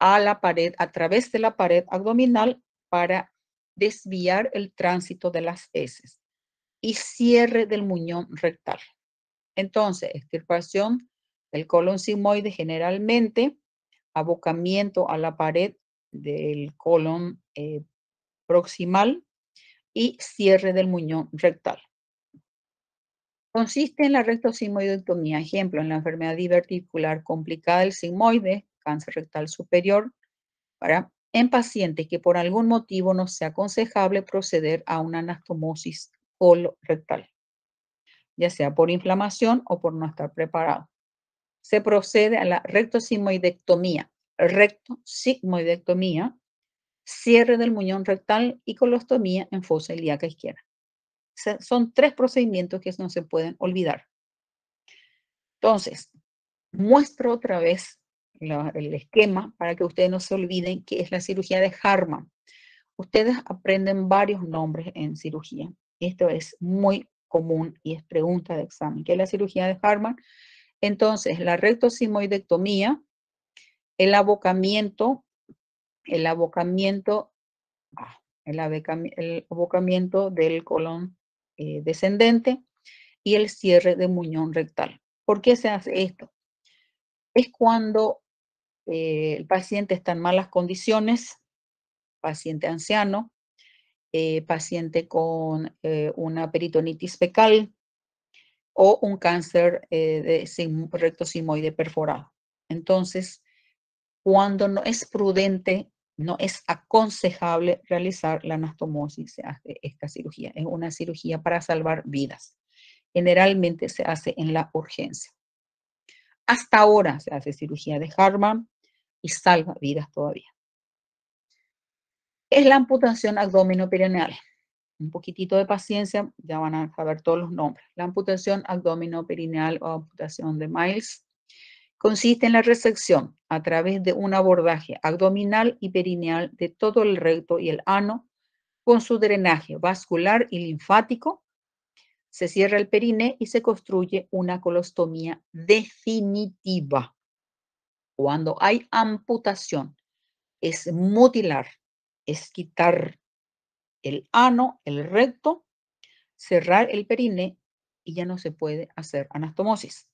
a la pared, a través de la pared abdominal para desviar el tránsito de las heces y cierre del muñón rectal. Entonces, extirpación del colon sigmoide generalmente abocamiento a la pared del colon eh, proximal y cierre del muñón rectal. Consiste en la recto-sigmoidectomía, ejemplo, en la enfermedad diverticular complicada del sigmoide, cáncer rectal superior, para, en pacientes que por algún motivo no sea aconsejable proceder a una anastomosis colorectal, ya sea por inflamación o por no estar preparado se procede a la rectosigmoidectomía, rectosigmoidectomía, cierre del muñón rectal y colostomía en fosa ilíaca izquierda. son tres procedimientos que no se pueden olvidar. Entonces, muestro otra vez el esquema para que ustedes no se olviden que es la cirugía de Harman. Ustedes aprenden varios nombres en cirugía. Esto es muy común y es pregunta de examen. ¿Qué es la cirugía de Harman? Entonces, la rectosimoidectomía, el abocamiento, el abocamiento, ah, el, abocamiento del colon eh, descendente y el cierre de muñón rectal. ¿Por qué se hace esto? Es cuando eh, el paciente está en malas condiciones, paciente anciano, eh, paciente con una peritonitis fecal, o un cáncer eh, de recto simoide perforado. Entonces, cuando no es prudente, no es aconsejable realizar la anastomosis, se ah, hace esta cirugía. Es una cirugía para salvar vidas. Generalmente se hace en la urgencia. Hasta ahora se hace cirugía de Harman y salva vidas todavía. Es la amputación abdominoperineal un poquitito de paciencia, ya van a saber todos los nombres. La amputación perineal o amputación de Miles consiste en la resección a través de un abordaje abdominal y perineal de todo el recto y el ano con su drenaje vascular y linfático. Se cierra el perine y se construye una colostomía definitiva. Cuando hay amputación, es mutilar, es quitar el ano, el recto, cerrar el perine y ya no se puede hacer anastomosis.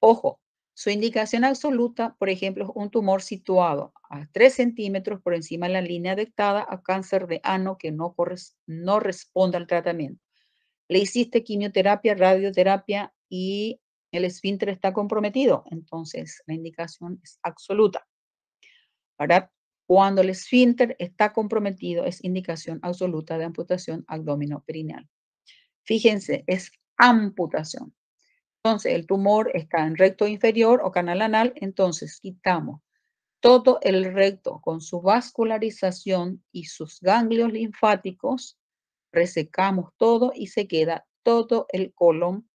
Ojo, su indicación absoluta, por ejemplo, es un tumor situado a 3 centímetros por encima de la línea detectada a cáncer de ano que no, no responde al tratamiento. Le hiciste quimioterapia, radioterapia y el esfínter está comprometido. Entonces, la indicación es absoluta. Cuando el esfínter está comprometido, es indicación absoluta de amputación perineal. Fíjense, es amputación. Entonces, el tumor está en recto inferior o canal anal, entonces quitamos todo el recto con su vascularización y sus ganglios linfáticos, resecamos todo y se queda todo el colon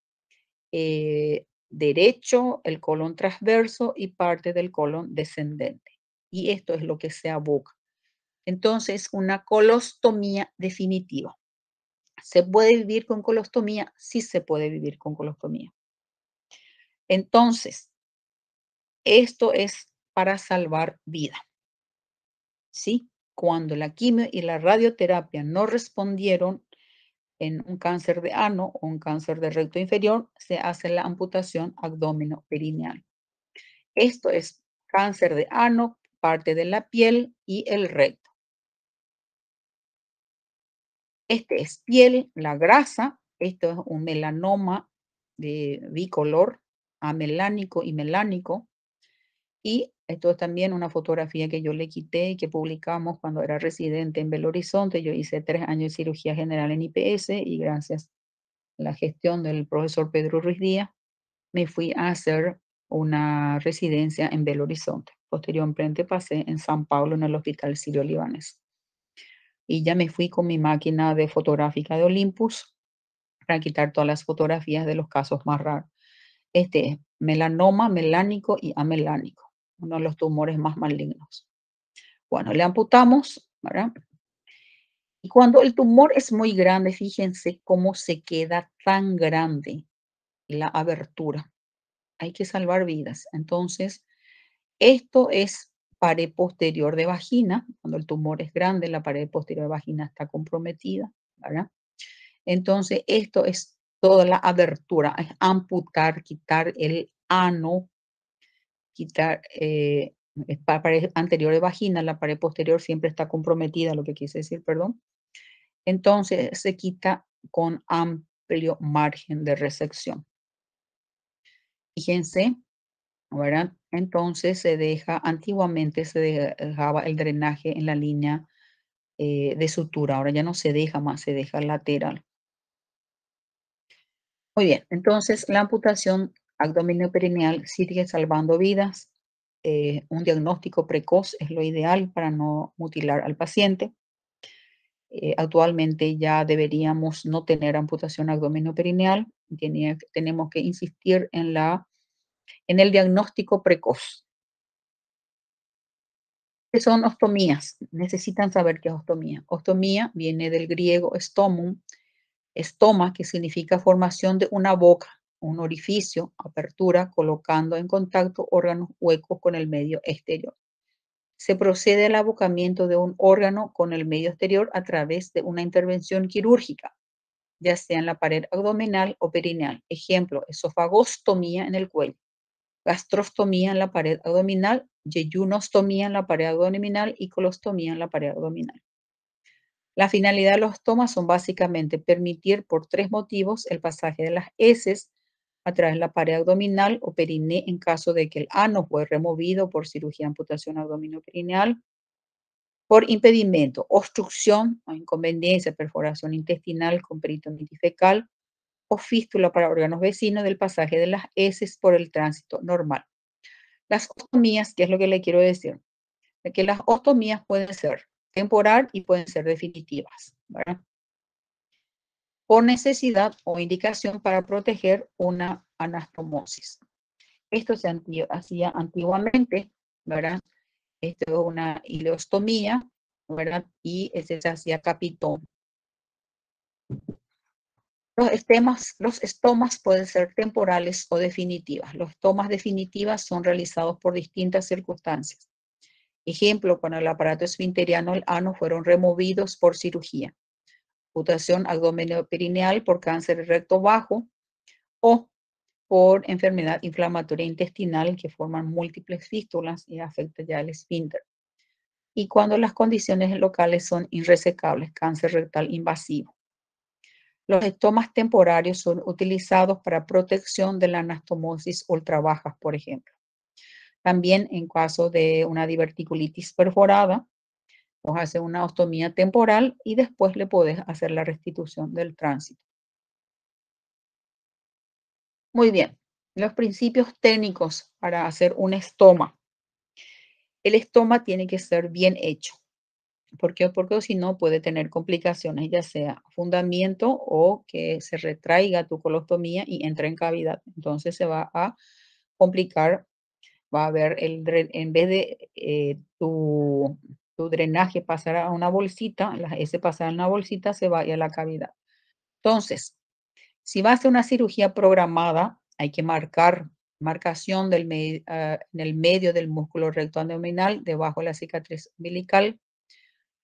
eh, derecho, el colon transverso y parte del colon descendente y esto es lo que se aboca. Entonces, una colostomía definitiva. ¿Se puede vivir con colostomía? Sí se puede vivir con colostomía. Entonces, esto es para salvar vida. ¿Sí? Cuando la quimio y la radioterapia no respondieron en un cáncer de ano o un cáncer de recto inferior, se hace la amputación abdominal perineal. Esto es cáncer de ano, parte de la piel y el recto. Este es piel, la grasa, esto es un melanoma de bicolor, amelánico y melánico. Y esto es también una fotografía que yo le quité y que publicamos cuando era residente en Belo Horizonte. Yo hice tres años de cirugía general en IPS y gracias a la gestión del profesor Pedro Ruiz Díaz me fui a hacer una residencia en Belo Horizonte. Posteriormente pasé en San Pablo en el Hospital Sirio Libanes. Y ya me fui con mi máquina de fotográfica de Olympus para quitar todas las fotografías de los casos más raros. Este es melanoma, melánico y amelánico, uno de los tumores más malignos. Bueno, le amputamos, ¿verdad? Y cuando el tumor es muy grande, fíjense cómo se queda tan grande la abertura. Hay que salvar vidas. Entonces, esto es pared posterior de vagina, cuando el tumor es grande, la pared posterior de vagina está comprometida, Entonces, esto es toda la abertura, es amputar, quitar el ano, quitar la eh, pared anterior de vagina, la pared posterior siempre está comprometida, lo que quise decir, perdón. Entonces, se quita con amplio margen de resección. Fíjense entonces se deja, antiguamente se dejaba el drenaje en la línea eh, de sutura, ahora ya no se deja más, se deja lateral. Muy bien, entonces la amputación perineal sigue salvando vidas. Eh, un diagnóstico precoz es lo ideal para no mutilar al paciente. Eh, actualmente ya deberíamos no tener amputación perineal perineal. tenemos que insistir en la en el diagnóstico precoz. ¿Qué son ostomías? Necesitan saber qué es ostomía. Ostomía viene del griego estomum, estoma, que significa formación de una boca, un orificio, apertura, colocando en contacto órganos huecos con el medio exterior. Se procede al abocamiento de un órgano con el medio exterior a través de una intervención quirúrgica, ya sea en la pared abdominal o perineal. Ejemplo, esofagostomía en el cuello gastrostomía en la pared abdominal, yeyunostomía en la pared abdominal y colostomía en la pared abdominal. La finalidad de los tomas son básicamente permitir por tres motivos el pasaje de las heces a través de la pared abdominal o periné en caso de que el ano fue removido por cirugía amputación abdominal-perineal, por impedimento, obstrucción o inconveniencia, perforación intestinal con peritonitis fecal, o fístula para órganos vecinos del pasaje de las heces por el tránsito normal. Las ostomías, ¿qué es lo que le quiero decir? De que las ostomías pueden ser temporal y pueden ser definitivas, ¿verdad? Por necesidad o indicación para proteger una anastomosis. Esto se hacía antiguamente, ¿verdad? Esto es una ileostomía, ¿verdad? Y este, se hacía capitón. Los estomas, los estomas pueden ser temporales o definitivas. Los estomas definitivas son realizados por distintas circunstancias. Ejemplo, cuando el aparato esfinteriano el ano fueron removidos por cirugía, mutación perineal por cáncer recto bajo o por enfermedad inflamatoria intestinal que forman múltiples fístulas y afecta ya el esfínter. Y cuando las condiciones locales son irresecables, cáncer rectal invasivo. Los estomas temporarios son utilizados para protección de la anastomosis ultrabajas, por ejemplo. También en caso de una diverticulitis perforada, vos hace una ostomía temporal y después le podés hacer la restitución del tránsito. Muy bien, los principios técnicos para hacer un estoma. El estoma tiene que ser bien hecho. ¿Por Porque si no puede tener complicaciones, ya sea fundamiento o que se retraiga tu colostomía y entre en cavidad. Entonces se va a complicar, va a haber, el, en vez de eh, tu, drenaje pasar a una bolsita, ese pasar a una bolsita, se va a, ir a la cavidad. Entonces, si va a ser una cirugía programada, hay que marcar marcación del, ah, en el medio del músculo recto abdominal, debajo de la cicatriz umbilical,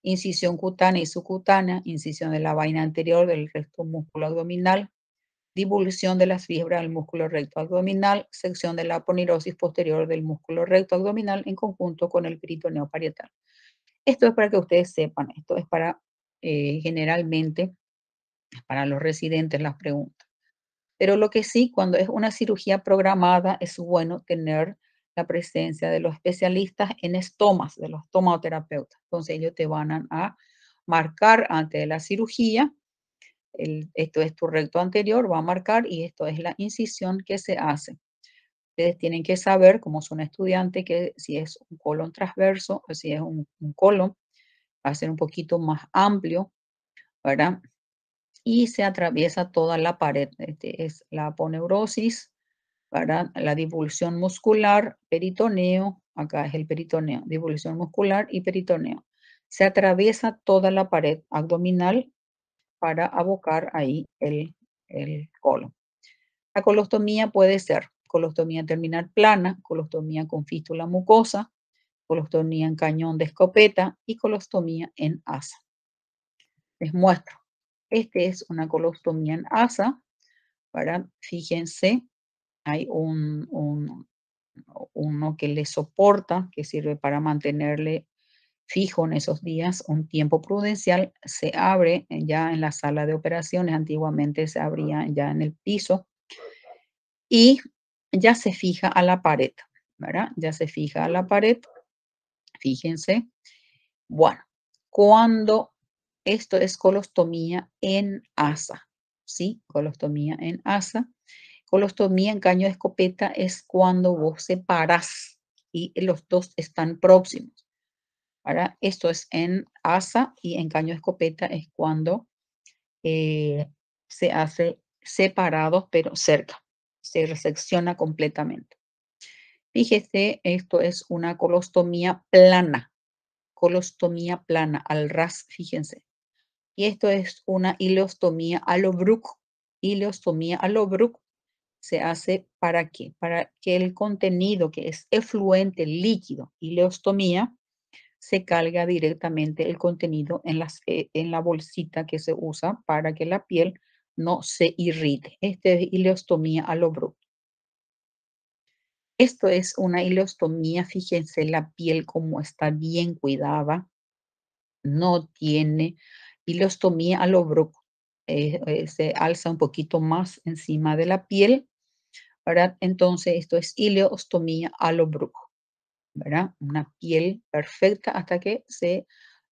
incisión cutánea y subcutánea, incisión de la vaina anterior del recto músculo abdominal, divulgación de las fibras del músculo recto abdominal, sección de la aponirosis posterior del músculo recto abdominal en conjunto con el peritoneo parietal. Esto es para que ustedes sepan, esto es para eh, generalmente para los residentes las preguntas. Pero lo que sí, cuando es una cirugía programada, es bueno tener la presencia de los especialistas en estomas, de los tomoterapeutas Entonces ellos te van a marcar antes de la cirugía, esto es tu recto anterior, va a marcar y esto es la incisión que se hace. Ustedes tienen que saber, como son estudiantes, que si es un colon transverso, o si es un, colon, va a ser un poquito más amplio, ¿verdad? Y se atraviesa toda la pared. Este es la aponeurosis, para la divulsión muscular, peritoneo, acá es el peritoneo, divulsión muscular y peritoneo. Se atraviesa toda la pared abdominal para abocar ahí el, colon. La colostomía puede ser colostomía terminal plana, colostomía con fístula mucosa, colostomía en cañón de escopeta y colostomía en asa. Les muestro. Este es una colostomía en asa. Para, fíjense, hay un, uno que le soporta, que sirve para mantenerle fijo en esos días, un tiempo prudencial, se abre ya en la sala de operaciones, antiguamente se abría ya en el piso y ya se fija a la pared, ¿verdad? Ya se fija a la pared, fíjense. Bueno, cuando esto es colostomía en asa, ¿sí? Colostomía en asa. Colostomía en caño de escopeta es cuando vos separás y los dos están próximos. Ahora, esto es en asa y en caño de escopeta es cuando eh, se hace separados pero cerca. Se resecciona completamente. Fíjese, esto es una colostomía plana. Colostomía plana, al ras, fíjense. Y esto es una ileostomía a Ileostomía a se hace para qué? Para que el contenido que es efluente, líquido y se calga directamente el contenido en, eh, en la bolsita que se usa para que la piel no se irrite. Este es ileostomía a lo bruto. Esto es una ileostomía, fíjense, la piel como está bien cuidada, no tiene ileostomía a lo bruto. Eh, eh, se alza un poquito más encima de la piel, ¿verdad? Entonces esto es ileostomía a ¿verdad? Una piel perfecta hasta que se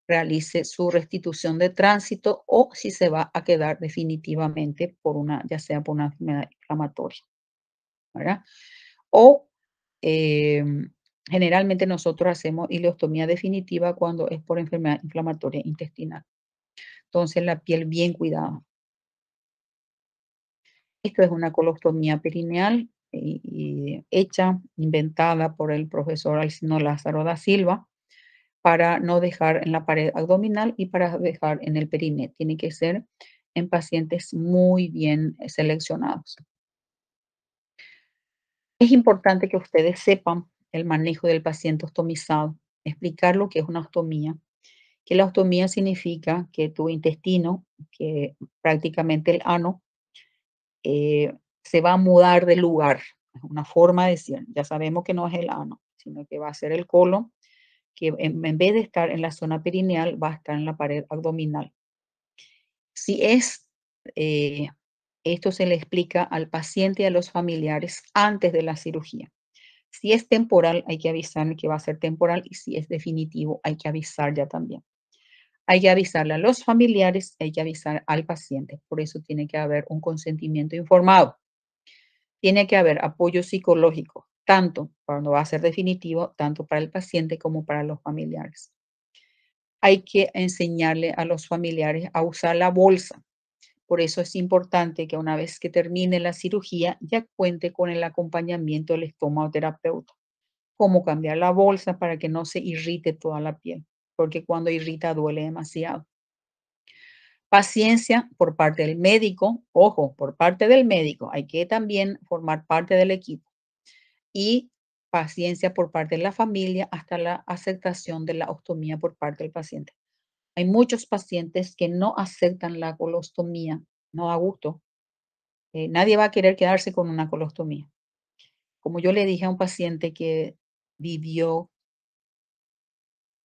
realice su restitución de tránsito o si se va a quedar definitivamente por una, ya sea por una enfermedad inflamatoria, ¿verdad? O eh, generalmente nosotros hacemos ileostomía definitiva cuando es por enfermedad inflamatoria intestinal entonces la piel bien cuidada. Esto es una colostomía perineal eh, hecha, inventada por el profesor Alcino Lázaro da Silva para no dejar en la pared abdominal y para dejar en el perine. Tiene que ser en pacientes muy bien eh, seleccionados. Es importante que ustedes sepan el manejo del paciente ostomizado, explicar lo que es una ostomía, que la ostomía significa que tu intestino, que prácticamente el ano, eh, se va a mudar de lugar. Es una forma de decir, ya sabemos que no es el ano, sino que va a ser el colon, que en, vez de estar en la zona perineal, va a estar en la pared abdominal. Si es, eh, esto se le explica al paciente y a los familiares antes de la cirugía. Si es temporal, hay que avisar que va a ser temporal y si es definitivo, hay que avisar ya también. Hay que avisarle a los familiares, hay que avisar al paciente. Por eso tiene que haber un consentimiento informado. Tiene que haber apoyo psicológico, tanto cuando va a ser definitivo, tanto para el paciente como para los familiares. Hay que enseñarle a los familiares a usar la bolsa. Por eso es importante que una vez que termine la cirugía ya cuente con el acompañamiento del estómago terapeuta. Cómo cambiar la bolsa para que no se irrite toda la piel porque cuando irrita duele demasiado. Paciencia por parte del médico, ojo, por parte del médico, hay que también formar parte del equipo. Y paciencia por parte de la familia hasta la aceptación de la ostomía por parte del paciente. Hay muchos pacientes que no aceptan la colostomía, no a gusto. Eh, nadie va a querer quedarse con una colostomía. Como yo le dije a un paciente que vivió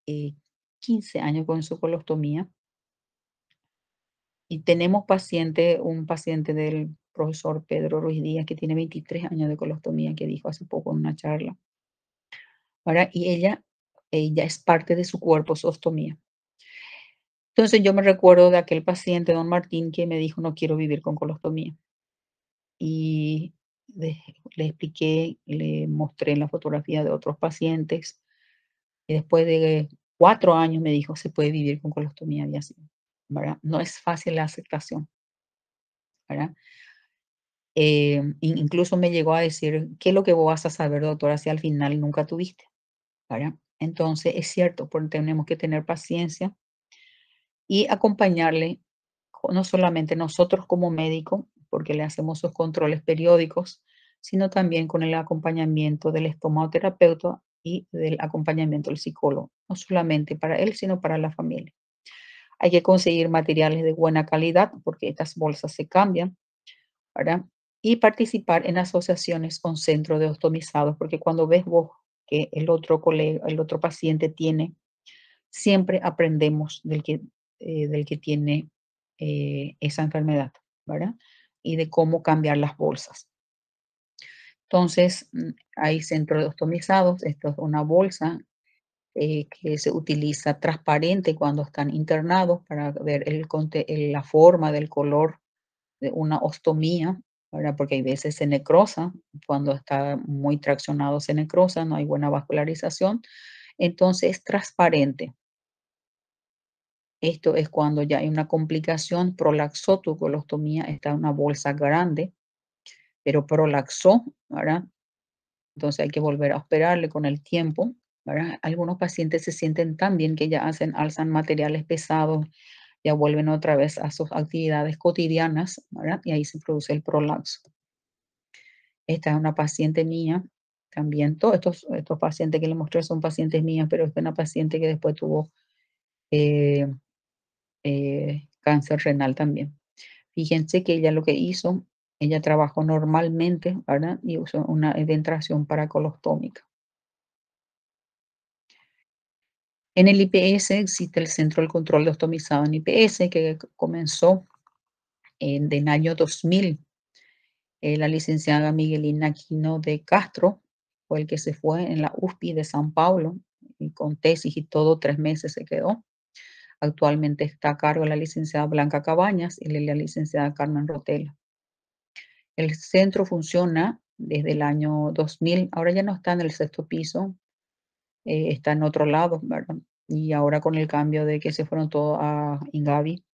eh, 15 años con su colostomía. Y tenemos paciente, un paciente del profesor Pedro Ruiz Díaz, que tiene 23 años de colostomía, que dijo hace poco en una charla. Ahora, y ella, ella es parte de su cuerpo, su ostomía. Entonces yo me recuerdo de aquel paciente, don Martín, que me dijo, no quiero vivir con colostomía. Y le, le expliqué, le mostré la fotografía de otros pacientes. Y después de cuatro años me dijo, se puede vivir con colostomía así ¿verdad? No es fácil la aceptación, em, incluso me llegó a decir, ¿qué es lo que vos vas a saber, doctora, si al final nunca tuviste? Entonces, es cierto, tenemos que tener paciencia y acompañarle, no solamente nosotros como médico, porque le hacemos sus controles periódicos, sino también con el acompañamiento del terapeuta, y del acompañamiento del psicólogo, no solamente para él, sino para la familia. Hay que conseguir materiales de buena calidad porque estas bolsas se cambian, ¿verdad? Y participar en asociaciones con centros de ostomizados, porque cuando ves vos que el otro el otro paciente tiene, siempre aprendemos del que, eh, del que tiene eh, esa enfermedad, ¿verdad? Y de cómo cambiar las bolsas. Entonces, mm, hay centros de ostomizados, esto es una bolsa eh, que se utiliza transparente cuando están internados para ver el, la forma del color de una ostomía, Ahora, porque hay veces se necrosa, cuando está muy traccionado se necrosa, no hay buena vascularización, entonces es transparente. Esto es cuando ya hay una complicación ostomía está una bolsa grande pero prolaxó, ¿verdad? Entonces hay que volver a operarle con el tiempo, ¿verdad? Algunos pacientes se sienten tan bien que ya hacen, alzan materiales pesados, ya vuelven otra vez a sus actividades cotidianas, ¿verdad? Y ahí se produce el prolapso. Esta es una paciente mía, también todos estos, estos pacientes que le mostré son pacientes mías, pero es una paciente que después tuvo eh, eh, cáncer renal también. Fíjense que ella lo que hizo ella trabajó normalmente, Y usó una para paracolostómica. En el IPS existe el Centro del Control de Ostomizado en IPS, que comenzó en, el año 2000. Eh, la licenciada Miguelina Quino de Castro fue el que se fue en la USPI de San Pablo y con tesis y todo, tres meses se quedó. Actualmente está a cargo la licenciada Blanca Cabañas y la licenciada Carmen Rotela. El centro funciona desde el año 2000, ahora ya no está en el sexto piso, eh, está en otro lado, ¿verdad? Y ahora con el cambio de que se fueron todos a Ingavi,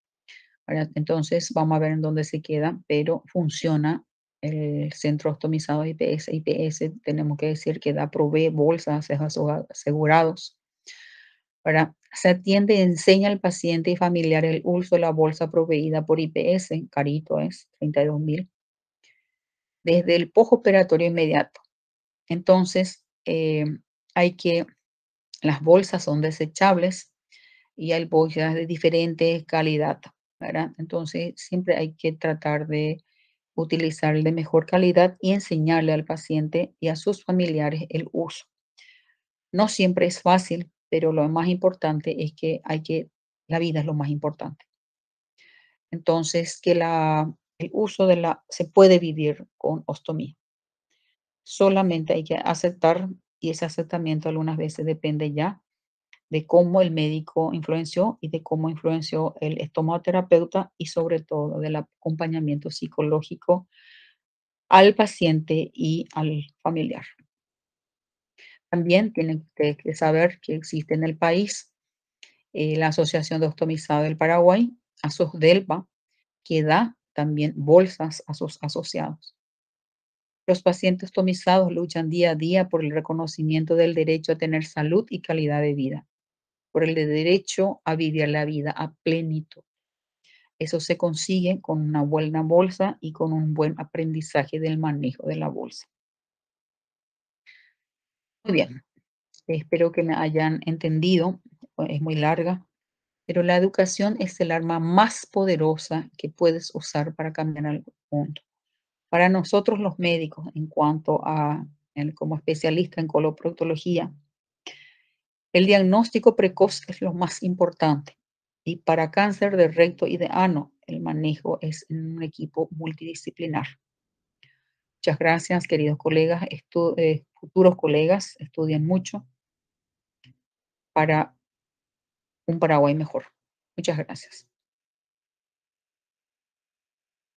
entonces vamos a ver en dónde se queda, pero funciona el centro optimizado IPS. IPS tenemos que decir que da, provee bolsas asegurados. ¿verdad? Se atiende enseña al paciente y familiar el uso de la bolsa proveída por IPS, carito es, 32 mil, desde el postoperatorio inmediato. Entonces, eh, hay que, las bolsas son desechables y hay bolsas de diferente calidad, ¿verdad? Entonces, siempre hay que tratar de utilizar de mejor calidad y enseñarle al paciente y a sus familiares el uso. No siempre es fácil, pero lo más importante es que hay que, la vida es lo más importante. Entonces, que la el uso de la, se puede vivir con ostomía. Solamente hay que aceptar, y ese aceptamiento algunas veces depende ya de cómo el médico influenció y de cómo influenció el estomoterapeuta y sobre todo del acompañamiento psicológico al paciente y al familiar. También tienen que saber que existe en el país eh, la Asociación de Ostomizado del Paraguay, Delpa, que da también bolsas a sus asociados. Los pacientes tomizados luchan día a día por el reconocimiento del derecho a tener salud y calidad de vida, por el derecho a vivir la vida a plenitud. Eso se consigue con una buena bolsa y con un buen aprendizaje del manejo de la bolsa. Muy bien, espero que me hayan entendido, es muy larga, pero la educación es el arma más poderosa que puedes usar para cambiar el mundo. Para nosotros los médicos, en cuanto a como especialista en coloproctología, el diagnóstico precoz es lo más importante. Y para cáncer de recto y de ano, el manejo es en un equipo multidisciplinar. Muchas gracias, queridos colegas, eh, futuros colegas, estudian mucho para un Paraguay mejor. Muchas gracias.